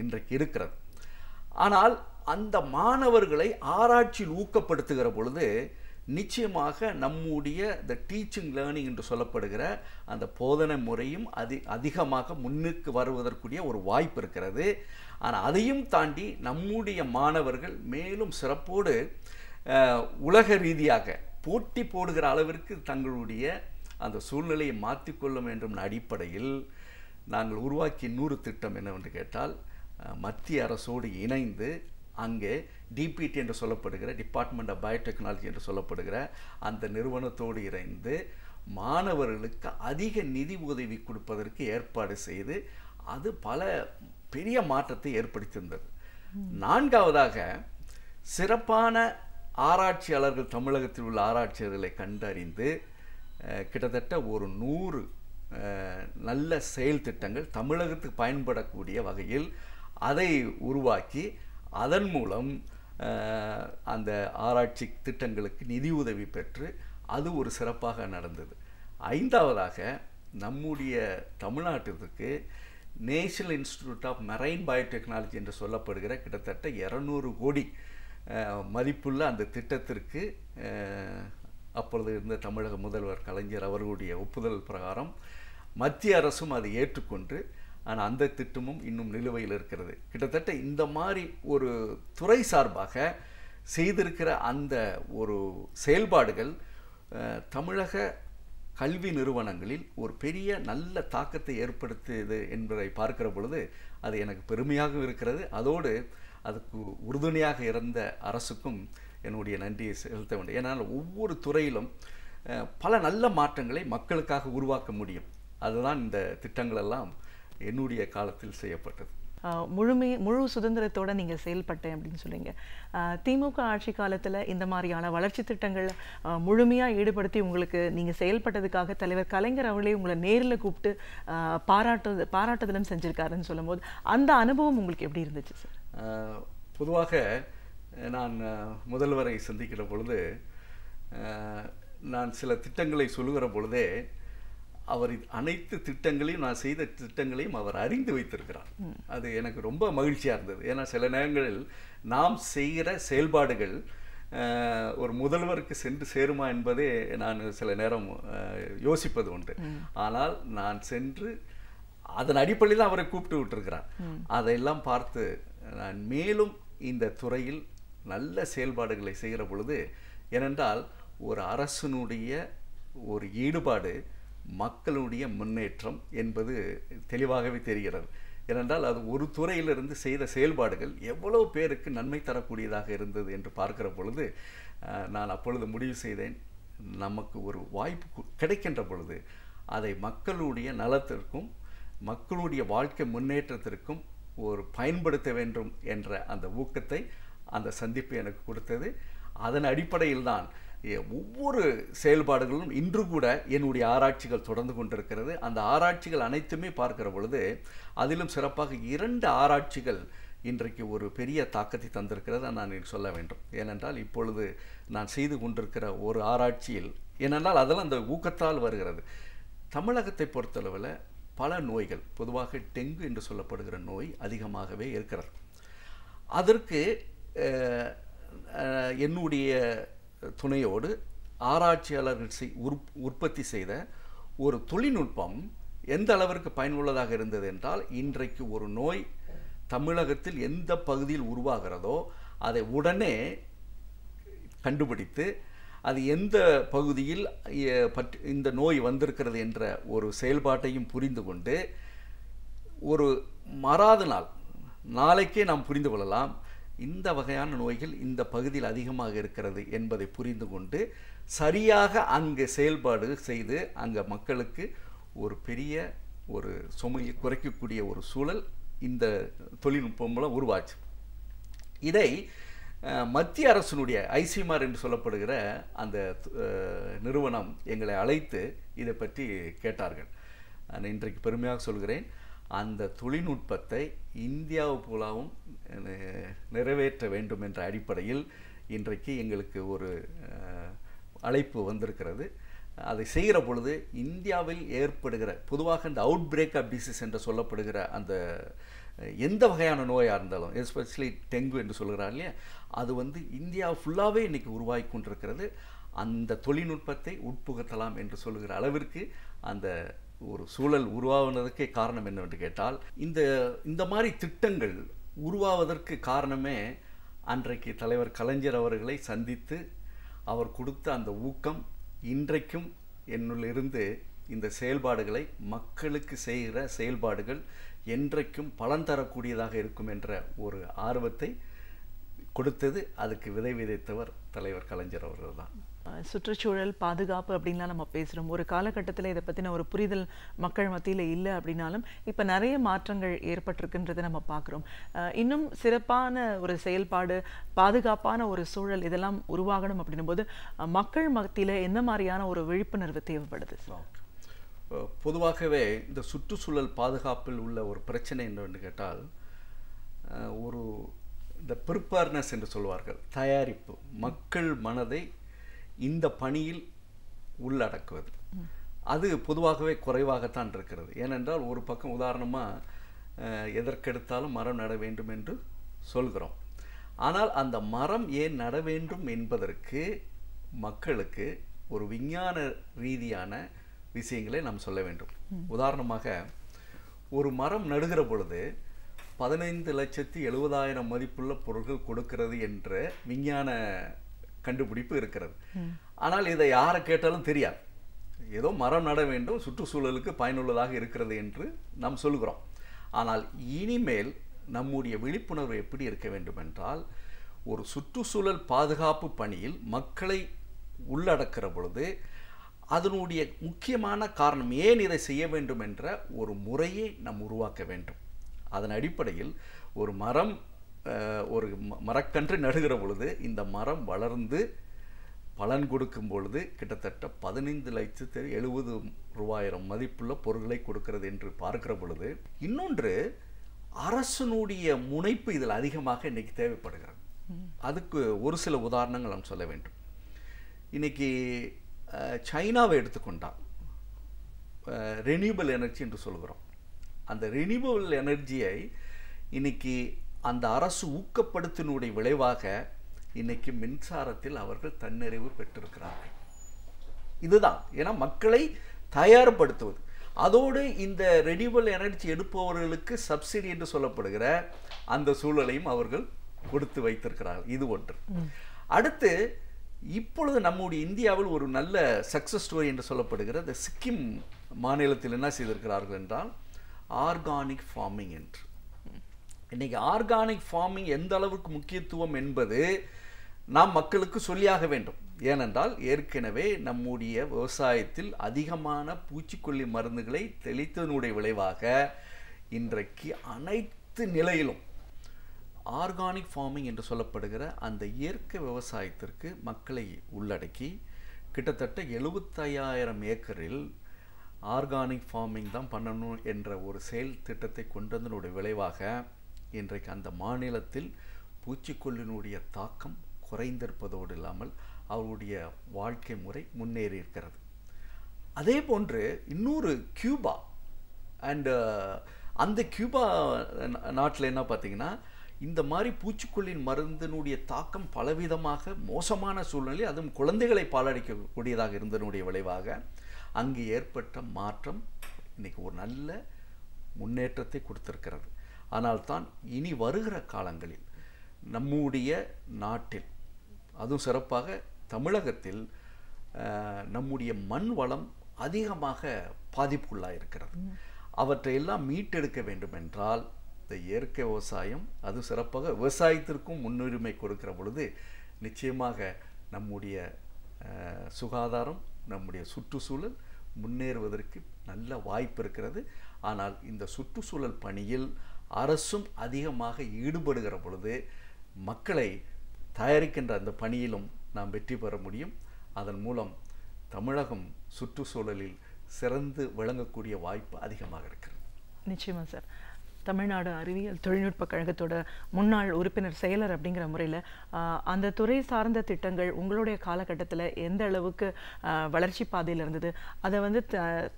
இன்றைக்கு இருக்கிறது ஆனால் அந்த மாணவர்களை ஆராய்ச்சியில் ஊக்கப்படுத்துகிற பொழுது நிச்சயமாக நம்முடைய த டீச்சிங் லேர்னிங் என்று சொல்லப்படுகிற அந்த போதனை முறையும் அதி அதிகமாக முன்னுக்கு வருவதற்குரிய ஒரு வாய்ப்பு இருக்கிறது ஆனால் அதையும் தாண்டி நம்முடைய மாணவர்கள் மேலும் சிறப்போடு உலக ரீதியாக போட்டி போடுகிற அளவிற்கு தங்களுடைய அந்த சூழ்நிலையை மாற்றிக்கொள்ளும் என்றும் அடிப்படையில் நாங்கள் உருவாக்கிய நூறு திட்டம் என்னவென்று கேட்டால் மத்திய அரசோடு இணைந்து அங்கே டிபிடி என்று சொல்லப்படுகிற டிபார்ட்மெண்ட் ஆஃப் பயோடெக்னாலஜி என்று சொல்லப்படுகிற அந்த நிறுவனத்தோடு இணைந்து மாணவர்களுக்கு அதிக நிதி உதவி கொடுப்பதற்கு ஏற்பாடு செய்து அது பல பெரிய மாற்றத்தை ஏற்படுத்தியிருந்தது நான்காவதாக சிறப்பான ஆராய்ச்சியாளர்கள் தமிழகத்தில் உள்ள ஆராய்ச்சியாளர்களை கண்டறிந்து கிட்டத்தட்ட ஒரு நூறு நல்ல செயல் திட்டங்கள் தமிழகத்துக்கு பயன்படக்கூடிய வகையில் அதை உருவாக்கி அதன் மூலம் அந்த ஆராய்ச்சி திட்டங்களுக்கு நிதி உதவி பெற்று அது ஒரு சிறப்பாக நடந்தது ஐந்தாவதாக நம்முடைய தமிழ்நாட்டிற்கு national institute of marine biotechnology என்று சொல்லப்படுகிற கிட்டத்தட்ட இரநூறு கோடி மதிப்புள்ள அந்த திட்டத்திற்கு அப்பொழுது இருந்த தமிழக முதல்வர் கலைஞர் அவர்களுடைய ஒப்புதல் பிரகாரம் மத்திய அரசும் அதை ஏற்றுக்கொண்டு ஆனால் அந்த திட்டமும் இன்னும் நிலுவையில் இருக்கிறது கிட்டத்தட்ட இந்த மாதிரி ஒரு துறை சார்பாக செய்திருக்கிற அந்த ஒரு செயல்பாடுகள் தமிழக கல்வி நிறுவனங்களில் ஒரு பெரிய நல்ல தாக்கத்தை ஏற்படுத்தியது என்பதை பார்க்கிற பொழுது அது எனக்கு பெருமையாக இருக்கிறது அதோடு அதுக்கு உறுதுணையாக இருந்த அரசுக்கும் என்னுடைய நன்றியை செலுத்த வேண்டும் ஏன்னால் ஒவ்வொரு துறையிலும் பல நல்ல மாற்றங்களை மக்களுக்காக உருவாக்க முடியும் அதுதான் இந்த திட்டங்களெல்லாம் என்னுடைய காலத்தில் செய்யப்பட்டது முழுமை முழு சுதந்திரத்தோடு நீங்கள் செயல்பட்டேன் அப்படின்னு சொல்லுங்க திமுக ஆட்சி காலத்தில் இந்த மாதிரியான வளர்ச்சி திட்டங்கள் முழுமையாக ஈடுபடுத்தி உங்களுக்கு நீங்கள் செயல்பட்டதுக்காக தலைவர் கலைஞர் அவர்களே உங்களை நேரில் கூப்பிட்டு பாராட்டு பாராட்டுதலும் செஞ்சுருக்காருன்னு சொல்லும்போது அந்த அனுபவம் உங்களுக்கு எப்படி இருந்துச்சு சார் பொதுவாக நான் முதல்வரை சந்திக்கிற பொழுது நான் சில திட்டங்களை சொல்லுகிற பொழுதே அவர் அனைத்து திட்டங்களையும் நான் செய்த திட்டங்களையும் அவர் அறிந்து வைத்திருக்கிறார் அது எனக்கு ரொம்ப மகிழ்ச்சியாக இருந்தது ஏன்னா சில நேரங்களில் நாம் செய்கிற செயல்பாடுகள் ஒரு முதல்வருக்கு சென்று சேருமா என்பதே நான் சில நேரம் யோசிப்பது உண்டு ஆனால் நான் சென்று அதன் அடிப்படையில் அவரை கூப்பிட்டு விட்டுருக்கிறார் அதையெல்லாம் பார்த்து நான் மேலும் இந்த துறையில் நல்ல செயல்பாடுகளை செய்கிற பொழுது ஏனென்றால் ஒரு அரசனுடைய ஒரு ஈடுபாடு மக்களுடைய முன்னேற்றம் என்பது தெளிவாகவே தெரிகிறது ஏனென்றால் அது ஒரு துறையிலிருந்து செய்த செயல்பாடுகள் எவ்வளோ பேருக்கு நன்மை தரக்கூடியதாக இருந்தது என்று பார்க்கிற பொழுது நான் அப்பொழுது முடிவு செய்தேன் நமக்கு ஒரு வாய்ப்பு கிடைக்கின்ற பொழுது அதை மக்களுடைய நலத்திற்கும் மக்களுடைய வாழ்க்கை முன்னேற்றத்திற்கும் ஒரு பயன்படுத்த வேண்டும் என்ற அந்த ஊக்கத்தை அந்த சந்திப்பு எனக்கு கொடுத்தது அதன் அடிப்படையில்தான் ஒவ்வொரு செயல்பாடுகளும் இன்று கூட என்னுடைய ஆராய்ச்சிகள் தொடர்ந்து கொண்டிருக்கிறது அந்த ஆராய்ச்சிகள் அனைத்துமே பார்க்கிற பொழுது அதிலும் சிறப்பாக இரண்டு ஆராய்ச்சிகள் இன்றைக்கு ஒரு பெரிய தாக்கத்தை தந்திருக்கிறத நான் சொல்ல வேண்டும் ஏனென்றால் இப்பொழுது நான் செய்து கொண்டிருக்கிற ஒரு ஆராய்ச்சியில் ஏனென்றால் அதெல்லாம் அந்த ஊக்கத்தால் வருகிறது தமிழகத்தை பொறுத்தளவில் பல நோய்கள் பொதுவாக டெங்கு என்று சொல்லப்படுகிற நோய் அதிகமாகவே இருக்கிறது அதற்கு என்னுடைய துணையோடு ஆராய்ச்சியாளர்கள் உற்பத்தி செய்த ஒரு தொழில்நுட்பம் எந்த அளவிற்கு பயனுள்ளதாக இருந்தது என்றால் இன்றைக்கு ஒரு நோய் தமிழகத்தில் எந்த பகுதியில் உருவாகிறதோ அதை உடனே கண்டுபிடித்து அது எந்த பகுதியில் இந்த நோய் வந்திருக்கிறது என்ற ஒரு செயல்பாட்டையும் புரிந்து கொண்டு ஒரு மறாத நாள் நாளைக்கே நாம் புரிந்து கொள்ளலாம் இந்த வகையான நோய்கள் இந்த பகுதியில் அதிகமாக இருக்கிறது என்பதை புரிந்து கொண்டு சரியாக அங்கு செயல்பாடு செய்து அங்கே மக்களுக்கு ஒரு பெரிய ஒரு சுமையை குறைக்கக்கூடிய ஒரு சூழல் இந்த தொழில்நுட்பம் மூலம் உருவாச்சு இதை மத்திய அரசினுடைய ஐசிமார் என்று சொல்லப்படுகிற அந்த நிறுவனம் எங்களை அழைத்து இதை பற்றி கேட்டார்கள் நான் இன்றைக்கு பெருமையாக சொல்கிறேன் அந்த தொழில்நுட்பத்தை இந்தியாவு போலாவும் நிறைவேற்ற வேண்டும் என்ற அடிப்படையில் இன்றைக்கு எங்களுக்கு ஒரு அழைப்பு வந்திருக்கிறது அதை செய்கிற பொழுது இந்தியாவில் ஏற்படுகிற பொதுவாக இந்த அவுட் பிரேக் ஆஃப் டிசீஸ் என்று சொல்லப்படுகிற அந்த எந்த வகையான நோயாக இருந்தாலும் எஸ்பெஷலி டெங்கு என்று சொல்கிறார் இல்லையா அது வந்து இந்தியா ஃபுல்லாகவே இன்றைக்கி உருவாகி கொண்டிருக்கிறது அந்த தொழில்நுட்பத்தை உட்புகுத்தலாம் என்று சொல்லுகிற அளவிற்கு அந்த ஒரு சூழல் உருவாகினதுக்கே காரணம் என்னவென்று கேட்டால் இந்த இந்த மாதிரி திட்டங்கள் உருவாவதற்கு காரணமே அன்றைக்கு தலைவர் கலைஞர் அவர்களை சந்தித்து அவர் கொடுத்த அந்த ஊக்கம் இன்றைக்கும் என்னுள்ளிருந்து இந்த செயல்பாடுகளை மக்களுக்கு செய்கிற செயல்பாடுகள் என்றைக்கும் பலன் தரக்கூடியதாக இருக்கும் என்ற ஒரு ஆர்வத்தை கொடுத்தது அதுக்கு விதை விதைத்தவர் தலைவர் கலைஞர் அவர்கள் தான் சுற்றுச்சூழல் பாதுகாப்பு அப்படின்லாம் நம்ம பேசுகிறோம் ஒரு காலகட்டத்தில் இதை பற்றின ஒரு புரிதல் மக்கள் மத்தியில் இல்லை அப்படின்னாலும் இப்போ நிறைய மாற்றங்கள் ஏற்பட்டிருக்குன்றதை நம்ம பார்க்குறோம் இன்னும் சிறப்பான ஒரு செயல்பாடு பாதுகாப்பான ஒரு சூழல் இதெல்லாம் உருவாகணும் அப்படின்னும் போது மக்கள் மத்தியில் எந்த மாதிரியான ஒரு விழிப்புணர்வு தேவைப்படுது பொதுவாகவே இந்த சுற்றுச்சூழல் பாதுகாப்பில் உள்ள ஒரு பிரச்சனை என்னவென்று கேட்டால் ஒரு இந்த ப்ரிப்பேர்னஸ் என்று சொல்வார்கள் தயாரிப்பு மக்கள் மனதை இந்த பணியில் உள்ளடக்குவது அது பொதுவாகவே குறைவாகத்தான் இருக்கிறது ஏனென்றால் ஒரு பக்கம் உதாரணமாக எதற்கெடுத்தாலும் மரம் நட வேண்டும் என்று சொல்கிறோம் ஆனால் அந்த மரம் ஏன் நட வேண்டும் என்பதற்கு மக்களுக்கு ஒரு விஞ்ஞான ரீதியான விஷயங்களை நாம் சொல்ல வேண்டும் உதாரணமாக ஒரு மரம் நடுகிற பொழுது பதினைந்து லட்சத்தி எழுபதாயிரம் மதிப்புள்ள பொருட்கள் கொடுக்கிறது என்ற விஞ்ஞான கண்டுபிடிப்பு இருக்கிறது ஆனால் இதை யாரை கேட்டாலும் தெரியாது ஏதோ மரம் நட வேண்டும் சுற்றுச்சூழலுக்கு பயனுள்ளதாக இருக்கிறது என்று நாம் சொல்கிறோம் ஆனால் இனிமேல் நம்முடைய விழிப்புணர்வு எப்படி இருக்க வேண்டும் என்றால் ஒரு சுற்றுச்சூழல் பாதுகாப்பு பணியில் மக்களை உள்ளடக்கிற பொழுது அதனுடைய முக்கியமான காரணம் ஏன் இதை செய்ய வேண்டும் என்ற ஒரு முறையை நாம் உருவாக்க வேண்டும் அதன் அடிப்படையில் ஒரு மரம் ஒரு மரக்கன்று நடுகிற பொழுது இந்த மரம் வளர்ந்து பலன் கொடுக்கும் பொழுது கிட்டத்தட்ட பதினைந்து லட்சத்து எழுபது ரூபாயிரம் மதிப்புள்ள பொருட்களை கொடுக்கிறது என்று பார்க்கிற பொழுது இன்னொன்று அரசனுடைய முனைப்பு இதில் அதிகமாக இன்றைக்கி தேவைப்படுகிறது அதுக்கு ஒரு சில உதாரணங்கள் நாம் சொல்ல வேண்டும் இன்றைக்கி சைனாவை எடுத்துக்கொண்டால் ரெனியூபிள் எனர்ஜி என்று சொல்கிறோம் அந்த ரெனியூபிள் எனர்ஜியை இன்றைக்கி அந்த அரசு ஊக்கப்படுத்தினுடைய விளைவாக இன்னைக்கு மின்சாரத்தில் அவர்கள் தன்னிறைவு பெற்றிருக்கிறார்கள் இதுதான் ஏன்னா மக்களை தயார்படுத்துவது அதோடு இந்த ரெனியூவல் எனர்ஜி எடுப்பவர்களுக்கு சப்சிடி என்று சொல்லப்படுகிற அந்த சூழலையும் அவர்கள் கொடுத்து வைத்திருக்கிறார்கள் இது ஒன்று அடுத்து இப்பொழுது நம்முடைய இந்தியாவில் ஒரு நல்ல சக்ஸஸ் ஸ்டோரி என்று சொல்லப்படுகிறது சிக்கிம் மாநிலத்தில் என்ன செய்திருக்கிறார்கள் என்றால் ஆர்கானிக் ஃபார்மிங் என்று இன்றைக்கி ஆர்கானிக் ஃபார்மிங் எந்த அளவுக்கு முக்கியத்துவம் என்பது நாம் மக்களுக்கு சொல்லியாக வேண்டும் ஏனென்றால் ஏற்கனவே நம்முடைய விவசாயத்தில் அதிகமான பூச்சிக்கொல்லி மருந்துகளை தெளித்ததனுடைய விளைவாக இன்றைக்கு அனைத்து நிலையிலும் ஆர்கானிக் ஃபார்மிங் என்று சொல்லப்படுகிற அந்த இயற்கை விவசாயத்திற்கு மக்களை உள்ளடக்கி கிட்டத்தட்ட எழுபத்தையாயிரம் ஏக்கரில் ஆர்கானிக் ஃபார்மிங் தான் பண்ணணும் என்ற ஒரு செயல் திட்டத்தை கொண்டு வந்தனுடைய விளைவாக இன்றைக்கு அந்த மாநிலத்தில் பூச்சிக்கொல்லினுடைய தாக்கம் குறைந்திருப்பதோடு இல்லாமல் அவருடைய வாழ்க்கை முறை முன்னேறி இருக்கிறது அதே போன்று இன்னொரு கியூபா அண்டு uh, அந்த கியூபா நாட்டில் என்ன பார்த்தீங்கன்னா இந்த மாதிரி பூச்சிக்கொல்லின் மருந்தினுடைய தாக்கம் பலவிதமாக மோசமான சூழ்நிலை அதுவும் குழந்தைகளை பாலடிக்கக்கூடியதாக இருந்ததனுடைய விளைவாக அங்கு ஏற்பட்ட மாற்றம் இன்றைக்கி ஒரு நல்ல முன்னேற்றத்தை கொடுத்துருக்கிறது ஆனால் தான் இனி வருகிற காலங்களில் நம்முடைய நாட்டில் அதுவும் சிறப்பாக தமிழகத்தில் நம்முடைய மண் வளம் அதிகமாக பாதிப்புள்ளாக இருக்கிறது அவற்றை எல்லாம் மீட்டெடுக்க வேண்டும் என்றால் இந்த இயற்கை விவசாயம் அது சிறப்பாக விவசாயத்திற்கும் முன்னுரிமை கொடுக்கிற பொழுது நிச்சயமாக நம்முடைய சுகாதாரம் நம்முடைய சுற்றுச்சூழல் முன்னேறுவதற்கு நல்ல வாய்ப்பு இருக்கிறது ஆனால் இந்த சுற்றுச்சூழல் பணியில் அரசும் அதிகமாக ஈடுபடுகிற பொழுது மக்களை தயாரிக்கின்ற அந்த பணியிலும் நாம் வெற்றி பெற முடியும் அதன் மூலம் தமிழகம் சுற்றுச்சூழலில் சிறந்து விளங்கக்கூடிய வாய்ப்பு அதிகமாக இருக்கிறது நிச்சயமாக சார் தமிழ்நாடு அறிவியல் தொழில்நுட்ப கழகத்தோட முன்னாள் உறுப்பினர் செயலர் அப்படிங்கிற முறையில் அந்த துறை சார்ந்த திட்டங்கள் உங்களுடைய காலகட்டத்தில் எந்த அளவுக்கு வளர்ச்சி பாதையில் இருந்தது அதை வந்து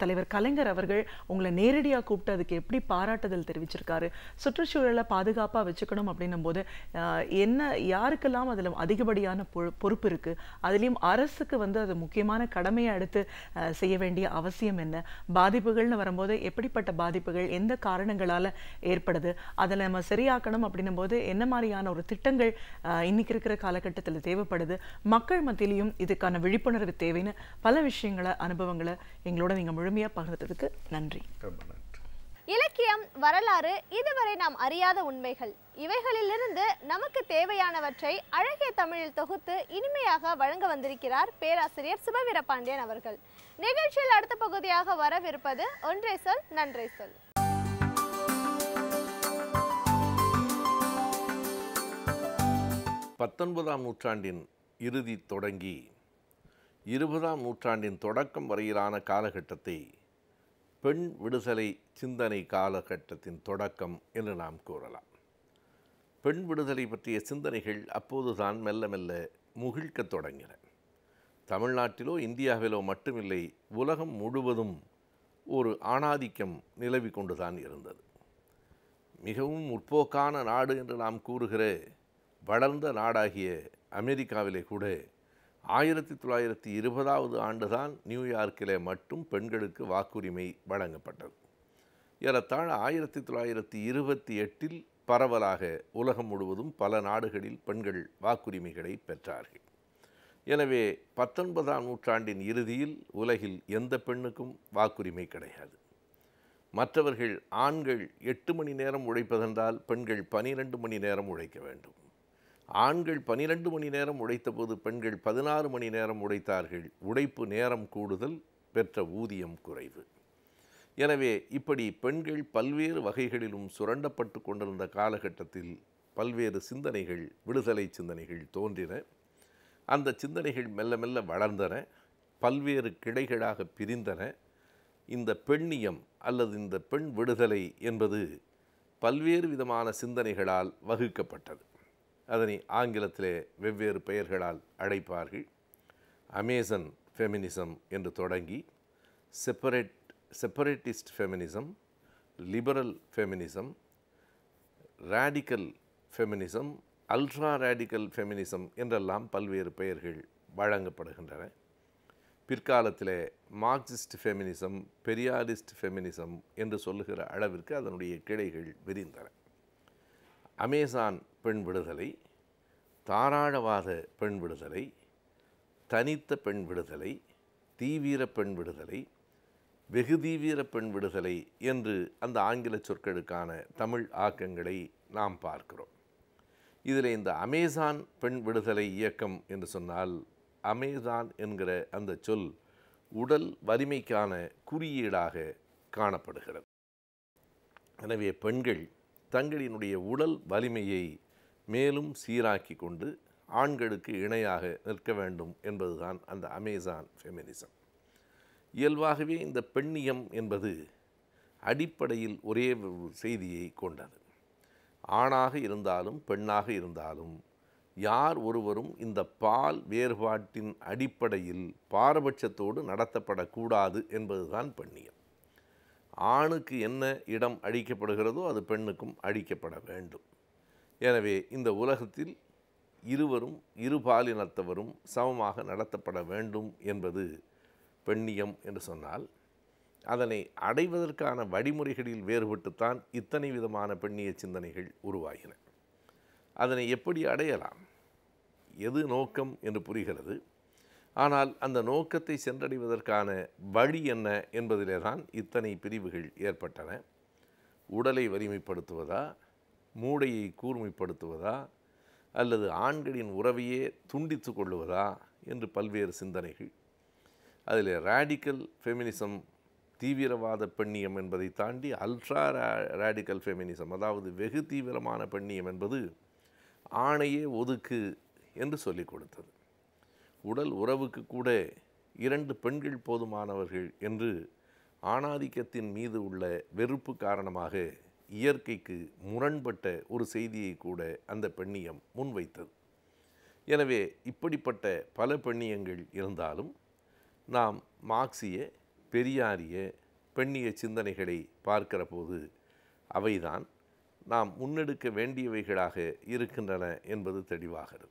தலைவர் கலைஞர் அவர்கள் உங்களை நேரடியாக கூப்பிட்டு அதுக்கு எப்படி பாராட்டுதல் தெரிவிச்சிருக்காரு சுற்றுச்சூழலை பாதுகாப்பாக வச்சுக்கணும் அப்படின்னும் போது என்ன யாருக்கெல்லாம் அதில் அதிகப்படியான பொறுப்பு இருக்குது அதுலேயும் அரசுக்கு வந்து அது முக்கியமான கடமையை அடுத்து செய்ய வேண்டிய அவசியம் என்ன பாதிப்புகள்னு வரும்போது எப்படிப்பட்ட பாதிப்புகள் எந்த காரணங்களால் ஏற்படுது அதை நம்ம சரியாக்கணும் அப்படின்னும் போது என்ன மாதிரியான ஒரு திட்டங்கள் இன்னைக்கு இருக்கிற காலகட்டத்தில் தேவைப்படுது மக்கள் மத்தியிலையும் இதுக்கான விழிப்புணர்வு தேவைன்னு பல விஷயங்களை அனுபவங்களை எங்களோட நீங்கள் முழுமையாக பகிர்ந்ததுக்கு நன்றி இலக்கியம் வரலாறு இதுவரை நாம் அறியாத உண்மைகள் இவைகளிலிருந்து நமக்கு தேவையானவற்றை அழகிய தமிழில் தொகுத்து இனிமையாக வழங்க வந்திருக்கிறார் பேராசிரியர் சுபவீரபாண்டியன் பாண்டியன் அவர்கள் நிகழ்ச்சியில் அடுத்த பகுதியாக வரவிருப்பது ஒன்றை சொல் நன்றை சொல் பத்தொன்பதாம் நூற்றாண்டின் இறுதி தொடங்கி இருபதாம் நூற்றாண்டின் தொடக்கம் வரையிலான காலகட்டத்தை பெண் விடுதலை சிந்தனை காலகட்டத்தின் தொடக்கம் என்று நாம் கூறலாம் பெண் விடுதலை பற்றிய சிந்தனைகள் அப்போதுதான் மெல்ல மெல்ல முகிழ்க்கத் தொடங்கின தமிழ்நாட்டிலோ இந்தியாவிலோ மட்டுமில்லை உலகம் முழுவதும் ஒரு ஆணாதிக்கம் நிலவி கொண்டுதான் இருந்தது மிகவும் முற்போக்கான நாடு என்று நாம் கூறுகிற வளர்ந்த நாடாகிய அமெரிக்காவிலே கூட ஆயிரத்தி தொள்ளாயிரத்தி இருபதாவது ஆண்டுதான் நியூயார்க்கிலே மட்டும் பெண்களுக்கு வாக்குரிமை வழங்கப்பட்டது ஏறத்தாழ ஆயிரத்தி தொள்ளாயிரத்தி இருபத்தி எட்டில் பரவலாக உலகம் முழுவதும் பல நாடுகளில் பெண்கள் வாக்குரிமைகளை பெற்றார்கள் எனவே பத்தொன்பதாம் நூற்றாண்டின் இறுதியில் உலகில் எந்த பெண்ணுக்கும் வாக்குரிமை கிடையாது மற்றவர்கள் ஆண்கள் எட்டு மணி நேரம் உழைப்பதென்றால் பெண்கள் பனிரெண்டு மணி நேரம் உழைக்க வேண்டும் ஆண்கள் பனிரெண்டு மணி நேரம் உழைத்தபோது பெண்கள் பதினாறு மணி நேரம் உழைத்தார்கள் உழைப்பு நேரம் கூடுதல் பெற்ற ஊதியம் குறைவு எனவே இப்படி பெண்கள் பல்வேறு வகைகளிலும் சுரண்டப்பட்டு கொண்டிருந்த காலகட்டத்தில் பல்வேறு சிந்தனைகள் விடுதலை சிந்தனைகள் தோன்றின அந்த சிந்தனைகள் மெல்ல மெல்ல வளர்ந்தன பல்வேறு கிளைகளாக பிரிந்தன இந்த பெண்ணியம் அல்லது இந்த பெண் விடுதலை என்பது பல்வேறு விதமான சிந்தனைகளால் வகுக்கப்பட்டது அதனை ஆங்கிலத்திலே வெவ்வேறு பெயர்களால் அழைப்பார்கள் அமேசன் ஃபெமினிசம் என்று தொடங்கி separate separatist feminism liberal feminism radical feminism ultra radical feminism என்றெல்லாம் பல்வேறு பெயர்கள் வழங்கப்படுகின்றன பிற்காலத்தில் மார்க்சிஸ்ட் ஃபெமினிசம் பெரியாரிஸ்ட் ஃபெமினிசம் என்று சொல்லுகிற அளவிற்கு அதனுடைய கிளைகள் விரிந்தன அமேசான் பெண் விடுதலை தாராளவாத பெண் விடுதலை தனித்த பெண் விடுதலை தீவிர பெண் விடுதலை வெகு தீவிர பெண் விடுதலை என்று அந்த ஆங்கில சொற்களுக்கான தமிழ் ஆக்கங்களை நாம் பார்க்கிறோம் இதில் இந்த அமேசான் பெண் விடுதலை இயக்கம் என்று சொன்னால் அமேசான் என்கிற அந்த சொல் உடல் வலிமைக்கான குறியீடாக காணப்படுகிறது எனவே பெண்கள் தங்களினுடைய உடல் வலிமையை மேலும் சீராக்கி கொண்டு ஆண்களுக்கு இணையாக நிற்க வேண்டும் என்பதுதான் அந்த அமேசான் ஃபெமினிசம் இயல்பாகவே இந்த பெண்ணியம் என்பது அடிப்படையில் ஒரே செய்தியை கொண்டது ஆணாக இருந்தாலும் பெண்ணாக இருந்தாலும் யார் ஒருவரும் இந்த பால் வேறுபாட்டின் அடிப்படையில் பாரபட்சத்தோடு நடத்தப்படக்கூடாது என்பதுதான் பெண்ணியம் ஆணுக்கு என்ன இடம் அழிக்கப்படுகிறதோ அது பெண்ணுக்கும் அழிக்கப்பட வேண்டும் எனவே இந்த உலகத்தில் இருவரும் இரு பாலினத்தவரும் சமமாக நடத்தப்பட வேண்டும் என்பது பெண்ணியம் என்று சொன்னால் அதனை அடைவதற்கான வழிமுறைகளில் வேறுபட்டுத்தான் இத்தனை விதமான பெண்ணிய சிந்தனைகள் உருவாகின அதனை எப்படி அடையலாம் எது நோக்கம் என்று புரிகிறது ஆனால் அந்த நோக்கத்தை சென்றடைவதற்கான வழி என்ன என்பதிலே தான் இத்தனை பிரிவுகள் ஏற்பட்டன உடலை வலிமைப்படுத்துவதா மூடையை கூர்மைப்படுத்துவதா அல்லது ஆண்களின் உறவையே துண்டித்து கொள்ளுவதா என்று பல்வேறு சிந்தனைகள் அதில் ரேடிக்கல் ஃபெமினிசம் தீவிரவாத பெண்ணியம் என்பதை தாண்டி அல்ட்ரா ரேடிக்கல் ஃபெமினிசம் அதாவது வெகு தீவிரமான பெண்ணியம் என்பது ஆணையே ஒதுக்கு என்று சொல்லிக் கொடுத்தது உடல் உறவுக்கு கூட இரண்டு பெண்கள் போதுமானவர்கள் என்று ஆணாதிக்கத்தின் மீது உள்ள வெறுப்பு காரணமாக இயற்கைக்கு முரண்பட்ட ஒரு செய்தியை கூட அந்த பெண்ணியம் முன்வைத்தது எனவே இப்படிப்பட்ட பல பெண்ணியங்கள் இருந்தாலும் நாம் மார்க்சிய பெரியாரிய பெண்ணிய சிந்தனைகளை பார்க்கிற போது அவைதான் நாம் முன்னெடுக்க வேண்டியவைகளாக இருக்கின்றன என்பது தெளிவாகிறது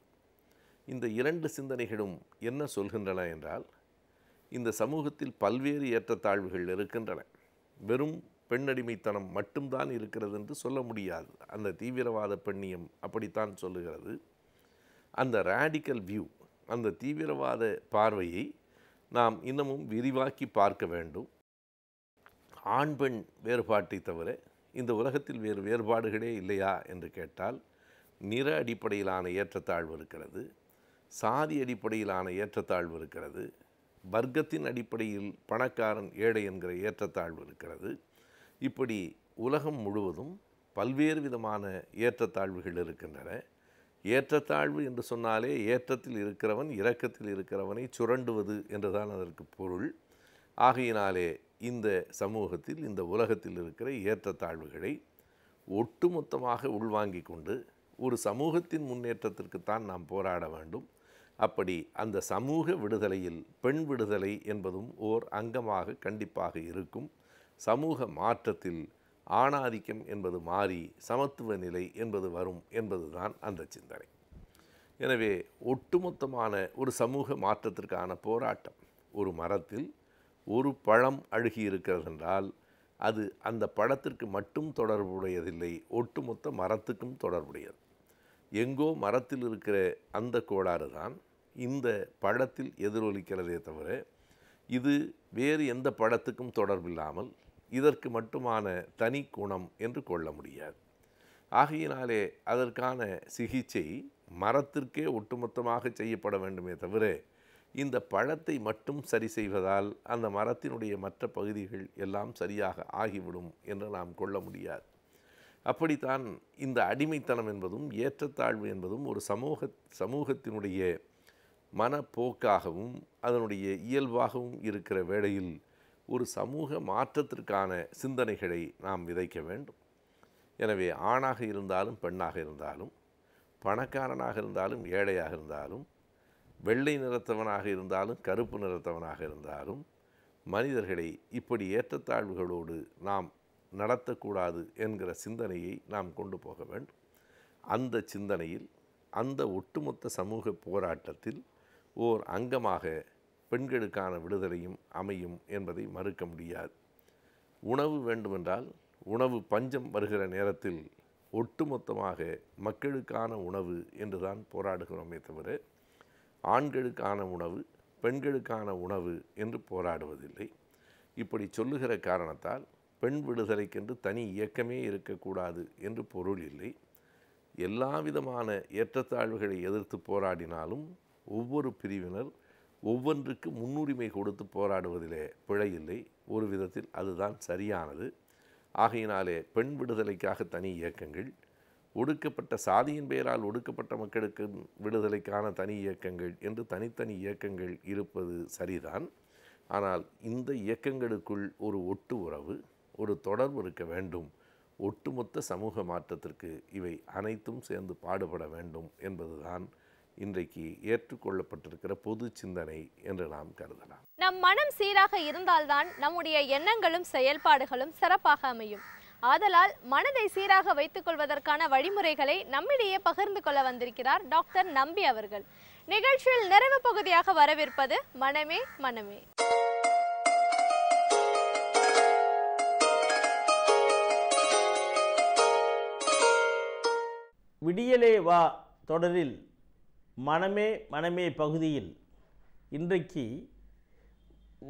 இந்த இரண்டு சிந்தனைகளும் என்ன சொல்கின்றன என்றால் இந்த சமூகத்தில் பல்வேறு ஏற்றத்தாழ்வுகள் இருக்கின்றன வெறும் பெண்ணடிமைத்தனம் மட்டும்தான் இருக்கிறது என்று சொல்ல முடியாது அந்த தீவிரவாத பெண்ணியம் அப்படித்தான் சொல்லுகிறது அந்த ரேடிக்கல் வியூ அந்த தீவிரவாத பார்வையை நாம் இன்னமும் விரிவாக்கி பார்க்க வேண்டும் ஆண் பெண் வேறுபாட்டை தவிர இந்த உலகத்தில் வேறு வேறுபாடுகளே இல்லையா என்று கேட்டால் நிற அடிப்படையிலான ஏற்றத்தாழ்வு இருக்கிறது சாதி அடிப்படையிலான ஏற்றத்தாழ்வு இருக்கிறது வர்க்கத்தின் அடிப்படையில் பணக்காரன் ஏழை என்கிற ஏற்றத்தாழ்வு இருக்கிறது இப்படி உலகம் முழுவதும் பல்வேறு விதமான ஏற்றத்தாழ்வுகள் இருக்கின்றன ஏற்றத்தாழ்வு என்று சொன்னாலே ஏற்றத்தில் இருக்கிறவன் இரக்கத்தில் இருக்கிறவனை சுரண்டுவது என்றுதான் அதற்கு பொருள் ஆகையினாலே இந்த சமூகத்தில் இந்த உலகத்தில் இருக்கிற ஏற்றத்தாழ்வுகளை ஒட்டுமொத்தமாக உள்வாங்கி கொண்டு ஒரு சமூகத்தின் முன்னேற்றத்திற்குத்தான் நாம் போராட வேண்டும் அப்படி அந்த சமூக விடுதலையில் பெண் விடுதலை என்பதும் ஓர் அங்கமாக கண்டிப்பாக இருக்கும் சமூக மாற்றத்தில் ஆணாதிக்கம் என்பது மாறி சமத்துவ நிலை என்பது வரும் என்பதுதான் அந்த சிந்தனை எனவே ஒட்டுமொத்தமான ஒரு சமூக மாற்றத்திற்கான போராட்டம் ஒரு மரத்தில் ஒரு பழம் அழுகி இருக்கிறது என்றால் அது அந்த பழத்திற்கு மட்டும் தொடர்புடையதில்லை ஒட்டுமொத்த மரத்துக்கும் தொடர்புடையது எங்கோ மரத்தில் இருக்கிற அந்த கோளாறு தான் இந்த படத்தில் எதிரொலிக்கிறதே தவிர இது வேறு எந்த படத்துக்கும் தொடர்பில்லாமல் இதற்கு மட்டுமான தனி குணம் என்று கொள்ள முடியாது ஆகையினாலே அதற்கான சிகிச்சை மரத்திற்கே ஒட்டுமொத்தமாக செய்யப்பட வேண்டுமே தவிர இந்த பழத்தை மட்டும் சரி செய்வதால் அந்த மரத்தினுடைய மற்ற பகுதிகள் எல்லாம் சரியாக ஆகிவிடும் என்று நாம் கொள்ள முடியாது அப்படித்தான் இந்த அடிமைத்தனம் என்பதும் ஏற்றத்தாழ்வு என்பதும் ஒரு சமூக சமூகத்தினுடைய மனப்போக்காகவும் அதனுடைய இயல்பாகவும் இருக்கிற வேளையில் ஒரு சமூக மாற்றத்திற்கான சிந்தனைகளை நாம் விதைக்க வேண்டும் எனவே ஆணாக இருந்தாலும் பெண்ணாக இருந்தாலும் பணக்காரனாக இருந்தாலும் ஏழையாக இருந்தாலும் வெள்ளை நிறத்தவனாக இருந்தாலும் கருப்பு நிறத்தவனாக இருந்தாலும் மனிதர்களை இப்படி ஏற்றத்தாழ்வுகளோடு நாம் நடத்தக்கூடாது என்கிற சிந்தனையை நாம் கொண்டு போக வேண்டும் அந்த சிந்தனையில் அந்த ஒட்டுமொத்த சமூக போராட்டத்தில் ஓர் அங்கமாக பெண்களுக்கான விடுதலையும் அமையும் என்பதை மறுக்க முடியாது உணவு வேண்டுமென்றால் உணவு பஞ்சம் வருகிற நேரத்தில் ஒட்டுமொத்தமாக மக்களுக்கான உணவு என்றுதான் போராடுகிறோமே தவிர ஆண்களுக்கான உணவு பெண்களுக்கான உணவு என்று போராடுவதில்லை இப்படி சொல்லுகிற காரணத்தால் பெண் விடுதலைக்கென்று தனி இயக்கமே இருக்கக்கூடாது என்று பொருள் இல்லை எல்லா விதமான ஏற்றத்தாழ்வுகளை எதிர்த்து போராடினாலும் ஒவ்வொரு பிரிவினர் ஒவ்வொன்றுக்கு முன்னுரிமை கொடுத்து போராடுவதிலே பிழையில்லை ஒரு விதத்தில் அதுதான் சரியானது ஆகையினாலே பெண் விடுதலைக்காக தனி இயக்கங்கள் ஒடுக்கப்பட்ட சாதியின் பெயரால் ஒடுக்கப்பட்ட மக்களுக்கு விடுதலைக்கான தனி இயக்கங்கள் என்று தனித்தனி இயக்கங்கள் இருப்பது சரிதான் ஆனால் இந்த இயக்கங்களுக்குள் ஒரு ஒட்டு உறவு ஒரு தொடர்பு இருக்க வேண்டும் ஒட்டுமொத்த சமூக மாற்றத்திற்கு இவை அனைத்தும் சேர்ந்து பாடுபட வேண்டும் என்பதுதான் இன்றைக்கு ஏற்றுக்கொள்ளப்பட்டிருக்கிற பொது சிந்தனை என்று நாம் கருதலாம் நம் மனம் சீராக இருந்தால்தான் நம்முடைய எண்ணங்களும் செயல்பாடுகளும் சிறப்பாக அமையும் ஆதலால் மனதை சீராக வைத்துக் கொள்வதற்கான வழிமுறைகளை நம்மிடையே பகிர்ந்து கொள்ள வந்திருக்கிறார் டாக்டர் நம்பி அவர்கள் நிகழ்ச்சியில் நிறைவு பகுதியாக வரவிருப்பது மனமே மனமே விடியலே வா தொடரில் மனமே மனமே பகுதியில் இன்றைக்கு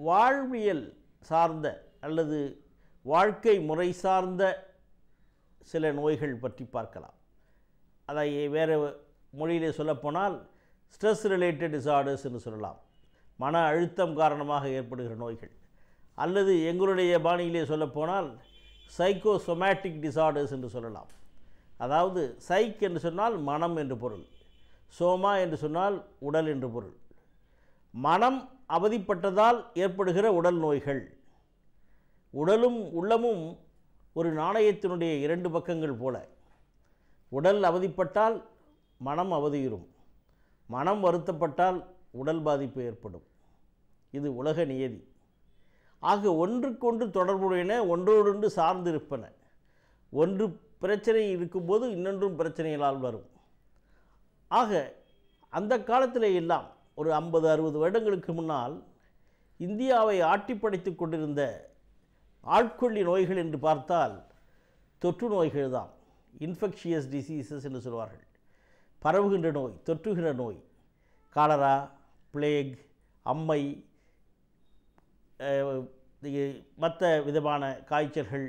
வாழ்வியல் சார்ந்த அல்லது வாழ்க்கை முறை சார்ந்த சில நோய்கள் பற்றி பார்க்கலாம் அதை வேறு மொழியிலே சொல்லப்போனால் ஸ்ட்ரெஸ் ரிலேட்டட் டிசார்டர்ஸ்னு சொல்லலாம் மன அழுத்தம் காரணமாக ஏற்படுகிற நோய்கள் அல்லது எங்களுடைய பாணியிலே சொல்லப்போனால் சைக்கோசொமேட்டிக் டிசார்டர்ஸ் என்று சொல்லலாம் அதாவது சைக் என்று சொன்னால் மனம் என்று பொருள் சோமா என்று சொன்னால் உடல் என்று பொருள் மனம் அவதிப்பட்டதால் ஏற்படுகிற உடல் நோய்கள் உடலும் உள்ளமும் ஒரு நாணயத்தினுடைய இரண்டு பக்கங்கள் போல உடல் அவதிப்பட்டால் மனம் அவதியுறும் மனம் வருத்தப்பட்டால் உடல் பாதிப்பு ஏற்படும் இது உலக நியதி ஆக ஒன்றுக்கொன்று தொடர்புடையன ஒன்றோடொன்று சார்ந்திருப்பன ஒன்று பிரச்சனை இருக்கும்போது இன்னொன்றும் பிரச்சனைகளால் வரும் ஆக அந்த காலத்திலே எல்லாம் ஒரு ஐம்பது அறுபது வருடங்களுக்கு முன்னால் இந்தியாவை ஆட்டி படைத்து கொண்டிருந்த ஆட்கொள்ளி நோய்கள் என்று பார்த்தால் தொற்று நோய்கள் தான் இன்ஃபெக்ஷியஸ் டிசீசஸ் என்று சொல்வார்கள் பரவுகின்ற நோய் தொற்றுகின்ற நோய் காலரா பிளேக் அம்மை மற்ற விதமான காய்ச்சல்கள்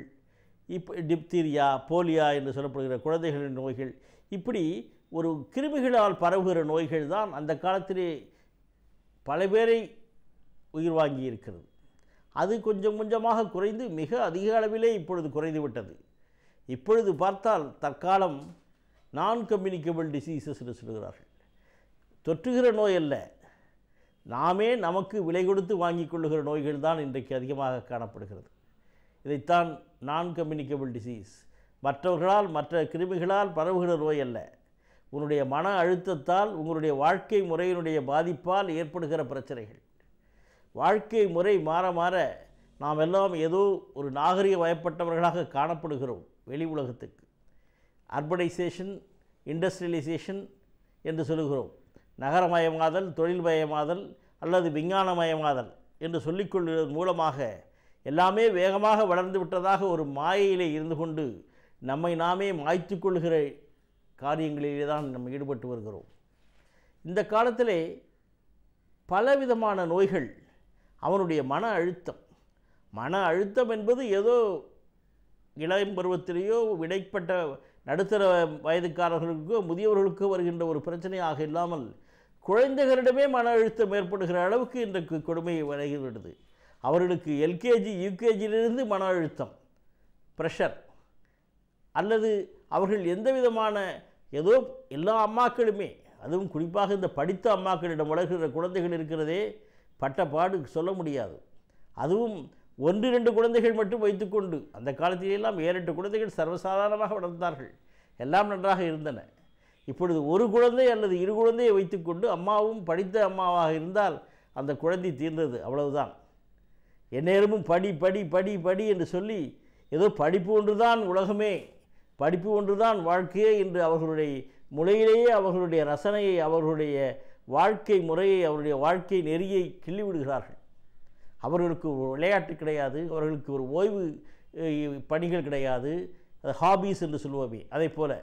இப்போ டிப்தீரியா போலியா என்று சொல்லப்படுகிற குழந்தைகளின் நோய்கள் இப்படி ஒரு கிருமிகளால் பரவுகிற நோய்கள் தான் அந்த காலத்திலே பல பேரை உயிர் வாங்கி இருக்கிறது அது கொஞ்சம் கொஞ்சமாக குறைந்து மிக அதிக அளவிலே இப்பொழுது குறைந்துவிட்டது இப்பொழுது பார்த்தால் தற்காலம் நான் கம்யூனிகபிள் டிசீசஸ்னு சொல்கிறார்கள் தொற்றுகிற நோய் அல்ல நாமே நமக்கு விலை கொடுத்து வாங்கி கொள்ளுகிற நோய்கள் தான் இன்றைக்கு அதிகமாக காணப்படுகிறது இதைத்தான் நான் கம்யூனிகபிள் டிசீஸ் மற்றவர்களால் மற்ற கிருமிகளால் பரவுகிற நோய் அல்ல உன்னுடைய மன அழுத்தத்தால் உங்களுடைய வாழ்க்கை முறையினுடைய பாதிப்பால் ஏற்படுகிற பிரச்சனைகள் வாழ்க்கை முறை மாற மாற நாம் எல்லாம் ஏதோ ஒரு நாகரிக வயப்பட்டவர்களாக காணப்படுகிறோம் வெளி உலகத்துக்கு அர்பனைசேஷன் இண்டஸ்ட்ரியலைசேஷன் என்று சொல்லுகிறோம் நகரமயமாதல் தொழில்மயமாதல் அல்லது விஞ்ஞானமயமாதல் என்று சொல்லிக்கொள்வதன் மூலமாக எல்லாமே வேகமாக வளர்ந்து விட்டதாக ஒரு மாயையிலே இருந்து கொண்டு நம்மை நாமே மாய்த்து கொள்கிற காரியங்களிலே தான் நம்ம ஈடுபட்டு வருகிறோம் இந்த காலத்திலே பலவிதமான நோய்கள் அவனுடைய மன அழுத்தம் மன அழுத்தம் என்பது ஏதோ இளம் பருவத்திலேயோ இடைப்பட்ட நடுத்தர வயதுக்காரர்களுக்கோ முதியவர்களுக்கோ வருகின்ற ஒரு பிரச்சனையாக இல்லாமல் குழந்தைகளிடமே மன அழுத்தம் ஏற்படுகிற அளவுக்கு இன்றைக்கு கொடுமை வழங்கிவிடுது அவர்களுக்கு எல்கேஜி யூகேஜியிலிருந்து மன அழுத்தம் ப்ரெஷர் அல்லது அவர்கள் எந்த விதமான ஏதோ எல்லா அம்மாக்களுமே அதுவும் குறிப்பாக இந்த படித்த அம்மாக்களிடம் வளர்கிற குழந்தைகள் இருக்கிறதே பட்டப்பாடு சொல்ல முடியாது அதுவும் ஒன்று ரெண்டு குழந்தைகள் மட்டும் வைத்துக்கொண்டு அந்த காலத்திலெல்லாம் ஏழெட்டு குழந்தைகள் சர்வசாதாரணமாக வளர்ந்தார்கள் எல்லாம் நன்றாக இருந்தன இப்பொழுது ஒரு குழந்தை அல்லது இரு குழந்தையை வைத்துக்கொண்டு அம்மாவும் படித்த அம்மாவாக இருந்தால் அந்த குழந்தை தீர்ந்தது அவ்வளவுதான் எந்நேரமும் படி படி படி படி என்று சொல்லி ஏதோ படிப்பு ஒன்று தான் உலகமே படிப்பு ஒன்றுதான் வாழ்க்கையே என்று அவர்களுடைய முளையிலேயே அவர்களுடைய ரசனையை அவர்களுடைய வாழ்க்கை முறையை அவருடைய வாழ்க்கை நெறியை கிள்ளிவிடுகிறார்கள் அவர்களுக்கு ஒரு விளையாட்டு கிடையாது அவர்களுக்கு ஒரு ஓய்வு பணிகள் கிடையாது ஹாபீஸ் என்று சொல்லுவோமே அதே போல்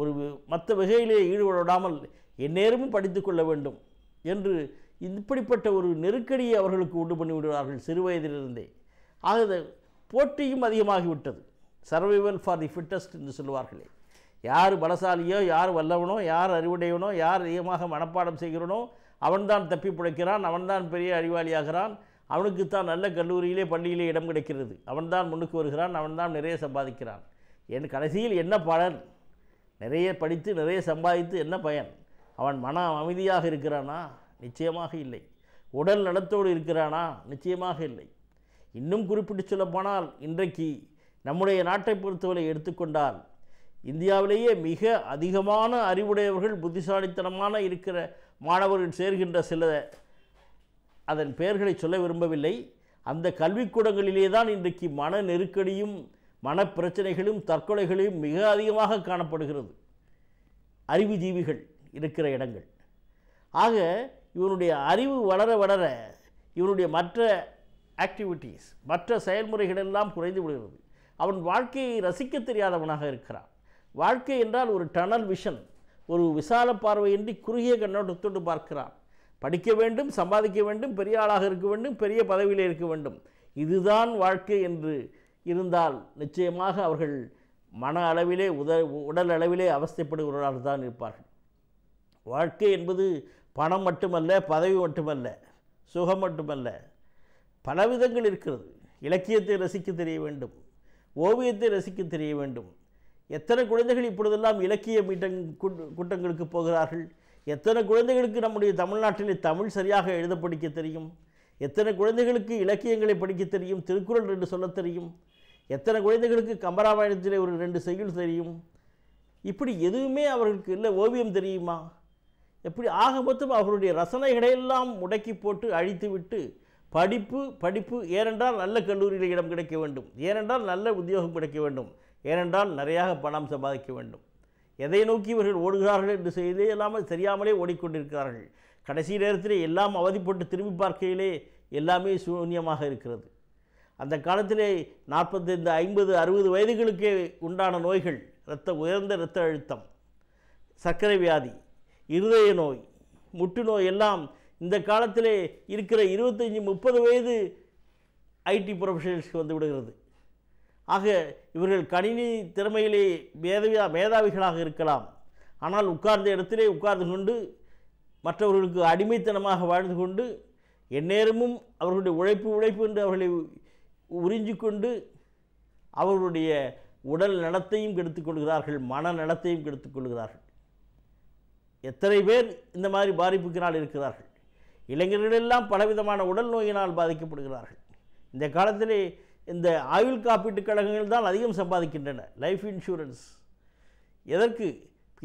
ஒரு மற்ற வகையிலே ஈடுபடாமல் எந்நேரமும் படித்து கொள்ள வேண்டும் என்று இப்படிப்பட்ட ஒரு நெருக்கடியை அவர்களுக்கு உண்டு பண்ணிவிடுவார்கள் சிறு வயதிலிருந்தே ஆக போட்டியும் அதிகமாகிவிட்டது சர்வைவல் ஃபார் தி ஃபிட்டஸ்ட் என்று சொல்லுவார்களே யார் பலசாலியோ யார் வல்லவனோ யார் அறிவுடையவனோ யார் அதிகமாக மனப்பாடம் செய்கிறனோ அவன்தான் தப்பி பிழைக்கிறான் அவன்தான் பெரிய அறிவாளியாகிறான் அவனுக்குத்தான் நல்ல கல்லூரியிலே பள்ளியிலே இடம் கிடைக்கிறது அவன்தான் முன்னுக்கு வருகிறான் அவன்தான் நிறைய சம்பாதிக்கிறான் என் கடைசியில் என்ன பலன் நிறைய படித்து நிறைய சம்பாதித்து என்ன பயன் அவன் மன அமைதியாக இருக்கிறானா நிச்சயமாக இல்லை உடல் நலத்தோடு இருக்கிறானா நிச்சயமாக இல்லை இன்னும் குறிப்பிட்டு சொல்லப்போனால் இன்றைக்கு நம்முடைய நாட்டை பொறுத்தவரை எடுத்துக்கொண்டால் இந்தியாவிலேயே மிக அதிகமான அறிவுடையவர்கள் புத்திசாலித்தனமான இருக்கிற மாணவர்கள் சேர்கின்ற சில அதன் பெயர்களை சொல்ல விரும்பவில்லை அந்த கல்விக்கூடங்களிலே தான் இன்றைக்கு மன நெருக்கடியும் மனப்பிரச்சனைகளும் தற்கொலைகளையும் மிக அதிகமாக காணப்படுகிறது அறிவுஜீவிகள் இருக்கிற இடங்கள் ஆக இவனுடைய அறிவு வளர வளர இவனுடைய மற்ற ஆக்டிவிட்டீஸ் மற்ற செயல்முறைகளெல்லாம் குறைந்து விடுகிறது அவன் வாழ்க்கையை ரசிக்க தெரியாதவனாக இருக்கிறான் வாழ்க்கை என்றால் ஒரு டனல் விஷன் ஒரு விசால பார்வையின்றி குறுகிய கண்ணோட்டத்தோடு பார்க்கிறான் படிக்க வேண்டும் சம்பாதிக்க வேண்டும் பெரிய ஆளாக இருக்க வேண்டும் பெரிய பதவியில் இருக்க வேண்டும் இதுதான் வாழ்க்கை என்று இருந்தால் நிச்சயமாக அவர்கள் மன அளவிலே உத உடல் அளவிலே அவஸ்தைப்படுகிறவர்களாக தான் இருப்பார்கள் வாழ்க்கை என்பது பணம் மட்டுமல்ல பதவி மட்டுமல்ல சுகம் மட்டுமல்ல பல விதங்கள் இருக்கிறது இலக்கியத்தை ரசிக்க தெரிய வேண்டும் ஓவியத்தை ரசிக்க தெரிய வேண்டும் எத்தனை குழந்தைகள் இப்பொழுதெல்லாம் இலக்கிய மீட்டங் கூட்டங்களுக்கு போகிறார்கள் எத்தனை குழந்தைகளுக்கு நம்முடைய தமிழ்நாட்டில் தமிழ் சரியாக எழுத படிக்க தெரியும் எத்தனை குழந்தைகளுக்கு இலக்கியங்களை படிக்க தெரியும் திருக்குறள் ரெண்டு சொல்ல தெரியும் எத்தனை குழந்தைகளுக்கு கம்பராமாயணத்தில் ஒரு ரெண்டு செய்யுள் தெரியும் இப்படி எதுவுமே அவர்களுக்கு இல்லை ஓவியம் தெரியுமா எப்படி ஆக மொத்தம் அவருடைய ரசனைகளையெல்லாம் முடக்கி போட்டு அழித்து விட்டு படிப்பு படிப்பு ஏனென்றால் நல்ல கல்லூரியில் இடம் கிடைக்க வேண்டும் ஏனென்றால் நல்ல உத்தியோகம் கிடைக்க வேண்டும் ஏனென்றால் நிறையாக பணம் சம்பாதிக்க வேண்டும் எதை நோக்கி இவர்கள் ஓடுகிறார்கள் என்று செய்தே இல்லாமல் தெரியாமலே ஓடிக்கொண்டிருக்கிறார்கள் கடைசி நேரத்தில் எல்லாம் அவதிப்பட்டு திரும்பி பார்க்கையிலே எல்லாமே சூன்யமாக இருக்கிறது அந்த காலத்திலே நாற்பத்தைந்து ஐம்பது அறுபது வயதுகளுக்கே உண்டான நோய்கள் இரத்த உயர்ந்த இரத்த அழுத்தம் சர்க்கரை வியாதி இருதய நோய் முட்டு நோய் எல்லாம் இந்த காலத்தில் இருக்கிற இருபத்தஞ்சி முப்பது வயது ஐடி ப்ரொஃபஷனல்ஸ்க்கு வந்து விடுகிறது ஆக இவர்கள் கணினி திறமையிலே மேதவியா மேதாவிகளாக இருக்கலாம் ஆனால் உட்கார்ந்த இடத்திலே உட்கார்ந்து கொண்டு மற்றவர்களுக்கு அடிமைத்தனமாக வாழ்ந்து கொண்டு எந்நேரமும் அவர்களுடைய உழைப்பு உழைப்பு என்று அவர்களை உறிஞ்சிக்கொண்டு அவர்களுடைய உடல் நலத்தையும் கெடுத்துக்கொள்கிறார்கள் மன நலத்தையும் கெடுத்துக்கொள்கிறார்கள் எத்தனை பேர் இந்த மாதிரி பாதிப்புக்கு நாள் இருக்கிறார்கள் இளைஞர்கள் எல்லாம் பலவிதமான உடல் நோயினால் பாதிக்கப்படுகிறார்கள் இந்த காலத்திலே இந்த ஆயுள் காப்பீட்டுக் கழகங்கள் தான் அதிகம் சம்பாதிக்கின்றன லைஃப் இன்சூரன்ஸ் எதற்கு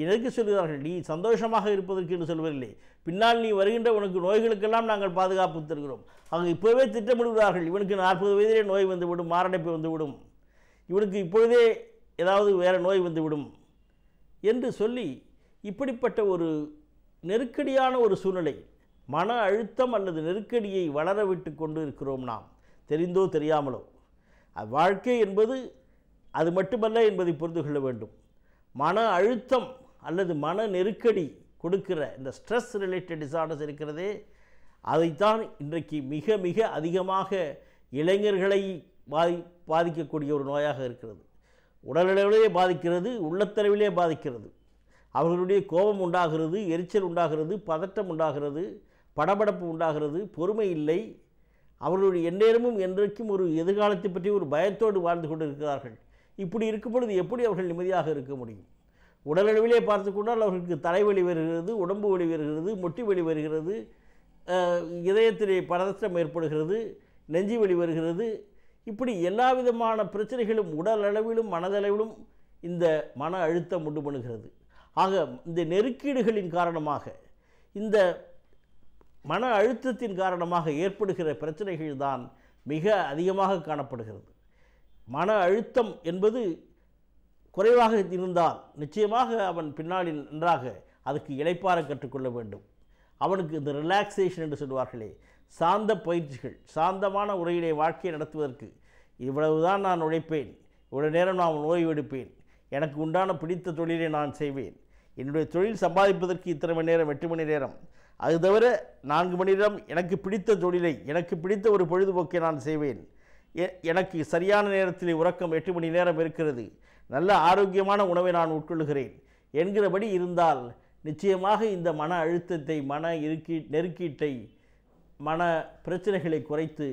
எதற்கு சொல்கிறார்கள் நீ சந்தோஷமாக இருப்பதற்கு என்று சொல்வதில்லை பின்னால் நீ வருகின்ற உனக்கு நோய்களுக்கெல்லாம் நாங்கள் பாதுகாப்பு தருகிறோம் அவங்க இப்போவே திட்டமிடுகிறார்கள் இவனுக்கு நாற்பது வயதிலே நோய் வந்துவிடும் மாரடைப்பு வந்துவிடும் இவனுக்கு இப்பொழுதே ஏதாவது வேறு நோய் வந்துவிடும் என்று சொல்லி இப்படிப்பட்ட ஒரு நெருக்கடியான ஒரு சூழ்நிலை மன அழுத்தம் அல்லது நெருக்கடியை வளர விட்டு கொண்டு இருக்கிறோம் நாம் தெரிந்தோ தெரியாமலோ வாழ்க்கை என்பது அது மட்டுமல்ல என்பதை புரிந்து கொள்ள வேண்டும் மன அழுத்தம் அல்லது மன நெருக்கடி கொடுக்கிற இந்த ஸ்ட்ரெஸ் ரிலேட்டட் டிசார்டர்ஸ் இருக்கிறதே அதைத்தான் இன்றைக்கு மிக மிக அதிகமாக இளைஞர்களை பாதி பாதிக்கக்கூடிய ஒரு நோயாக இருக்கிறது உடலளவிலே பாதிக்கிறது உள்ளத்தளவிலே பாதிக்கிறது அவர்களுடைய கோபம் உண்டாகிறது எரிச்சல் உண்டாகிறது பதட்டம் உண்டாகிறது படபடப்பு உண்டாகிறது பொறுமை இல்லை அவர்களுடைய எந்நேரமும் என்றைக்கும் ஒரு எதிர்காலத்தை பற்றி ஒரு பயத்தோடு வாழ்ந்து கொண்டிருக்கிறார்கள் இப்படி இருக்கும் பொழுது எப்படி அவர்கள் நிம்மதியாக இருக்க முடியும் உடலளவிலே பார்த்துக்கொண்டால் அவர்களுக்கு தலைவலி வருகிறது உடம்பு வலி வருகிறது மொட்டி வலி வருகிறது இதயத்திலே பதற்றம் ஏற்படுகிறது நெஞ்சி வலி வருகிறது இப்படி எல்லா விதமான பிரச்சனைகளும் உடல் அளவிலும் மனதளவிலும் இந்த மன அழுத்தம் உண்டு பண்ணுகிறது ஆக இந்த நெருக்கீடுகளின் காரணமாக இந்த மன அழுத்தத்தின் காரணமாக ஏற்படுகிற பிரச்சனைகள் தான் மிக அதிகமாக காணப்படுகிறது மன அழுத்தம் என்பது குறைவாக இருந்தால் நிச்சயமாக அவன் பின்னாளில் நன்றாக அதுக்கு இழைப்பார கற்றுக்கொள்ள வேண்டும் அவனுக்கு இந்த ரிலாக்ஸேஷன் என்று சொல்வார்களே சாந்த பயிற்சிகள் சாந்தமான உரையிலே வாழ்க்கையை நடத்துவதற்கு இவ்வளவுதான் நான் உழைப்பேன் இவ்வளவு நேரம் நான் ஓய்வெடுப்பேன் எனக்கு உண்டான பிடித்த தொழிலை நான் செய்வேன் என்னுடைய தொழில் சம்பாதிப்பதற்கு இத்தனை மணி நேரம் எட்டு மணி நேரம் அது தவிர நான்கு மணி நேரம் எனக்கு பிடித்த தொழிலை எனக்கு பிடித்த ஒரு பொழுதுபோக்கை நான் செய்வேன் எனக்கு சரியான நேரத்தில் உறக்கம் எட்டு மணி நேரம் இருக்கிறது நல்ல ஆரோக்கியமான உணவை நான் உட்கொள்கிறேன் என்கிறபடி இருந்தால் நிச்சயமாக இந்த மன அழுத்தத்தை மன இறுக்கி நெருக்கீட்டை மன பிரச்சனைகளை குறைத்து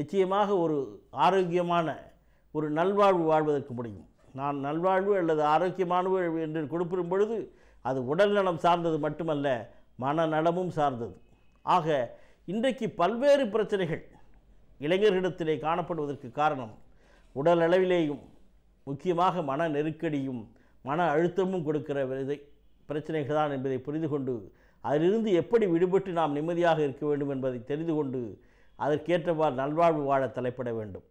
நிச்சயமாக ஒரு ஆரோக்கியமான ஒரு நல்வாழ்வு வாழ்வதற்கு முடியும் நான் நல்வாழ்வு அல்லது ஆரோக்கியமானவு என்று கொடுப்பிடும் பொழுது அது உடல்நலம் சார்ந்தது மட்டுமல்ல மனநலமும் சார்ந்தது ஆக இன்றைக்கு பல்வேறு பிரச்சனைகள் இளைஞர்களிடத்திலே காணப்படுவதற்கு காரணம் உடல் அளவிலேயும் முக்கியமாக மன நெருக்கடியும் மன அழுத்தமும் கொடுக்கிற விதை பிரச்சனைகள் தான் என்பதை புரிந்து கொண்டு அதிலிருந்து எப்படி விடுபட்டு நாம் நிம்மதியாக இருக்க வேண்டும் என்பதை தெரிந்து கொண்டு அதற்கேற்றவாறு நல்வாழ்வு வாழ தலைப்பட வேண்டும்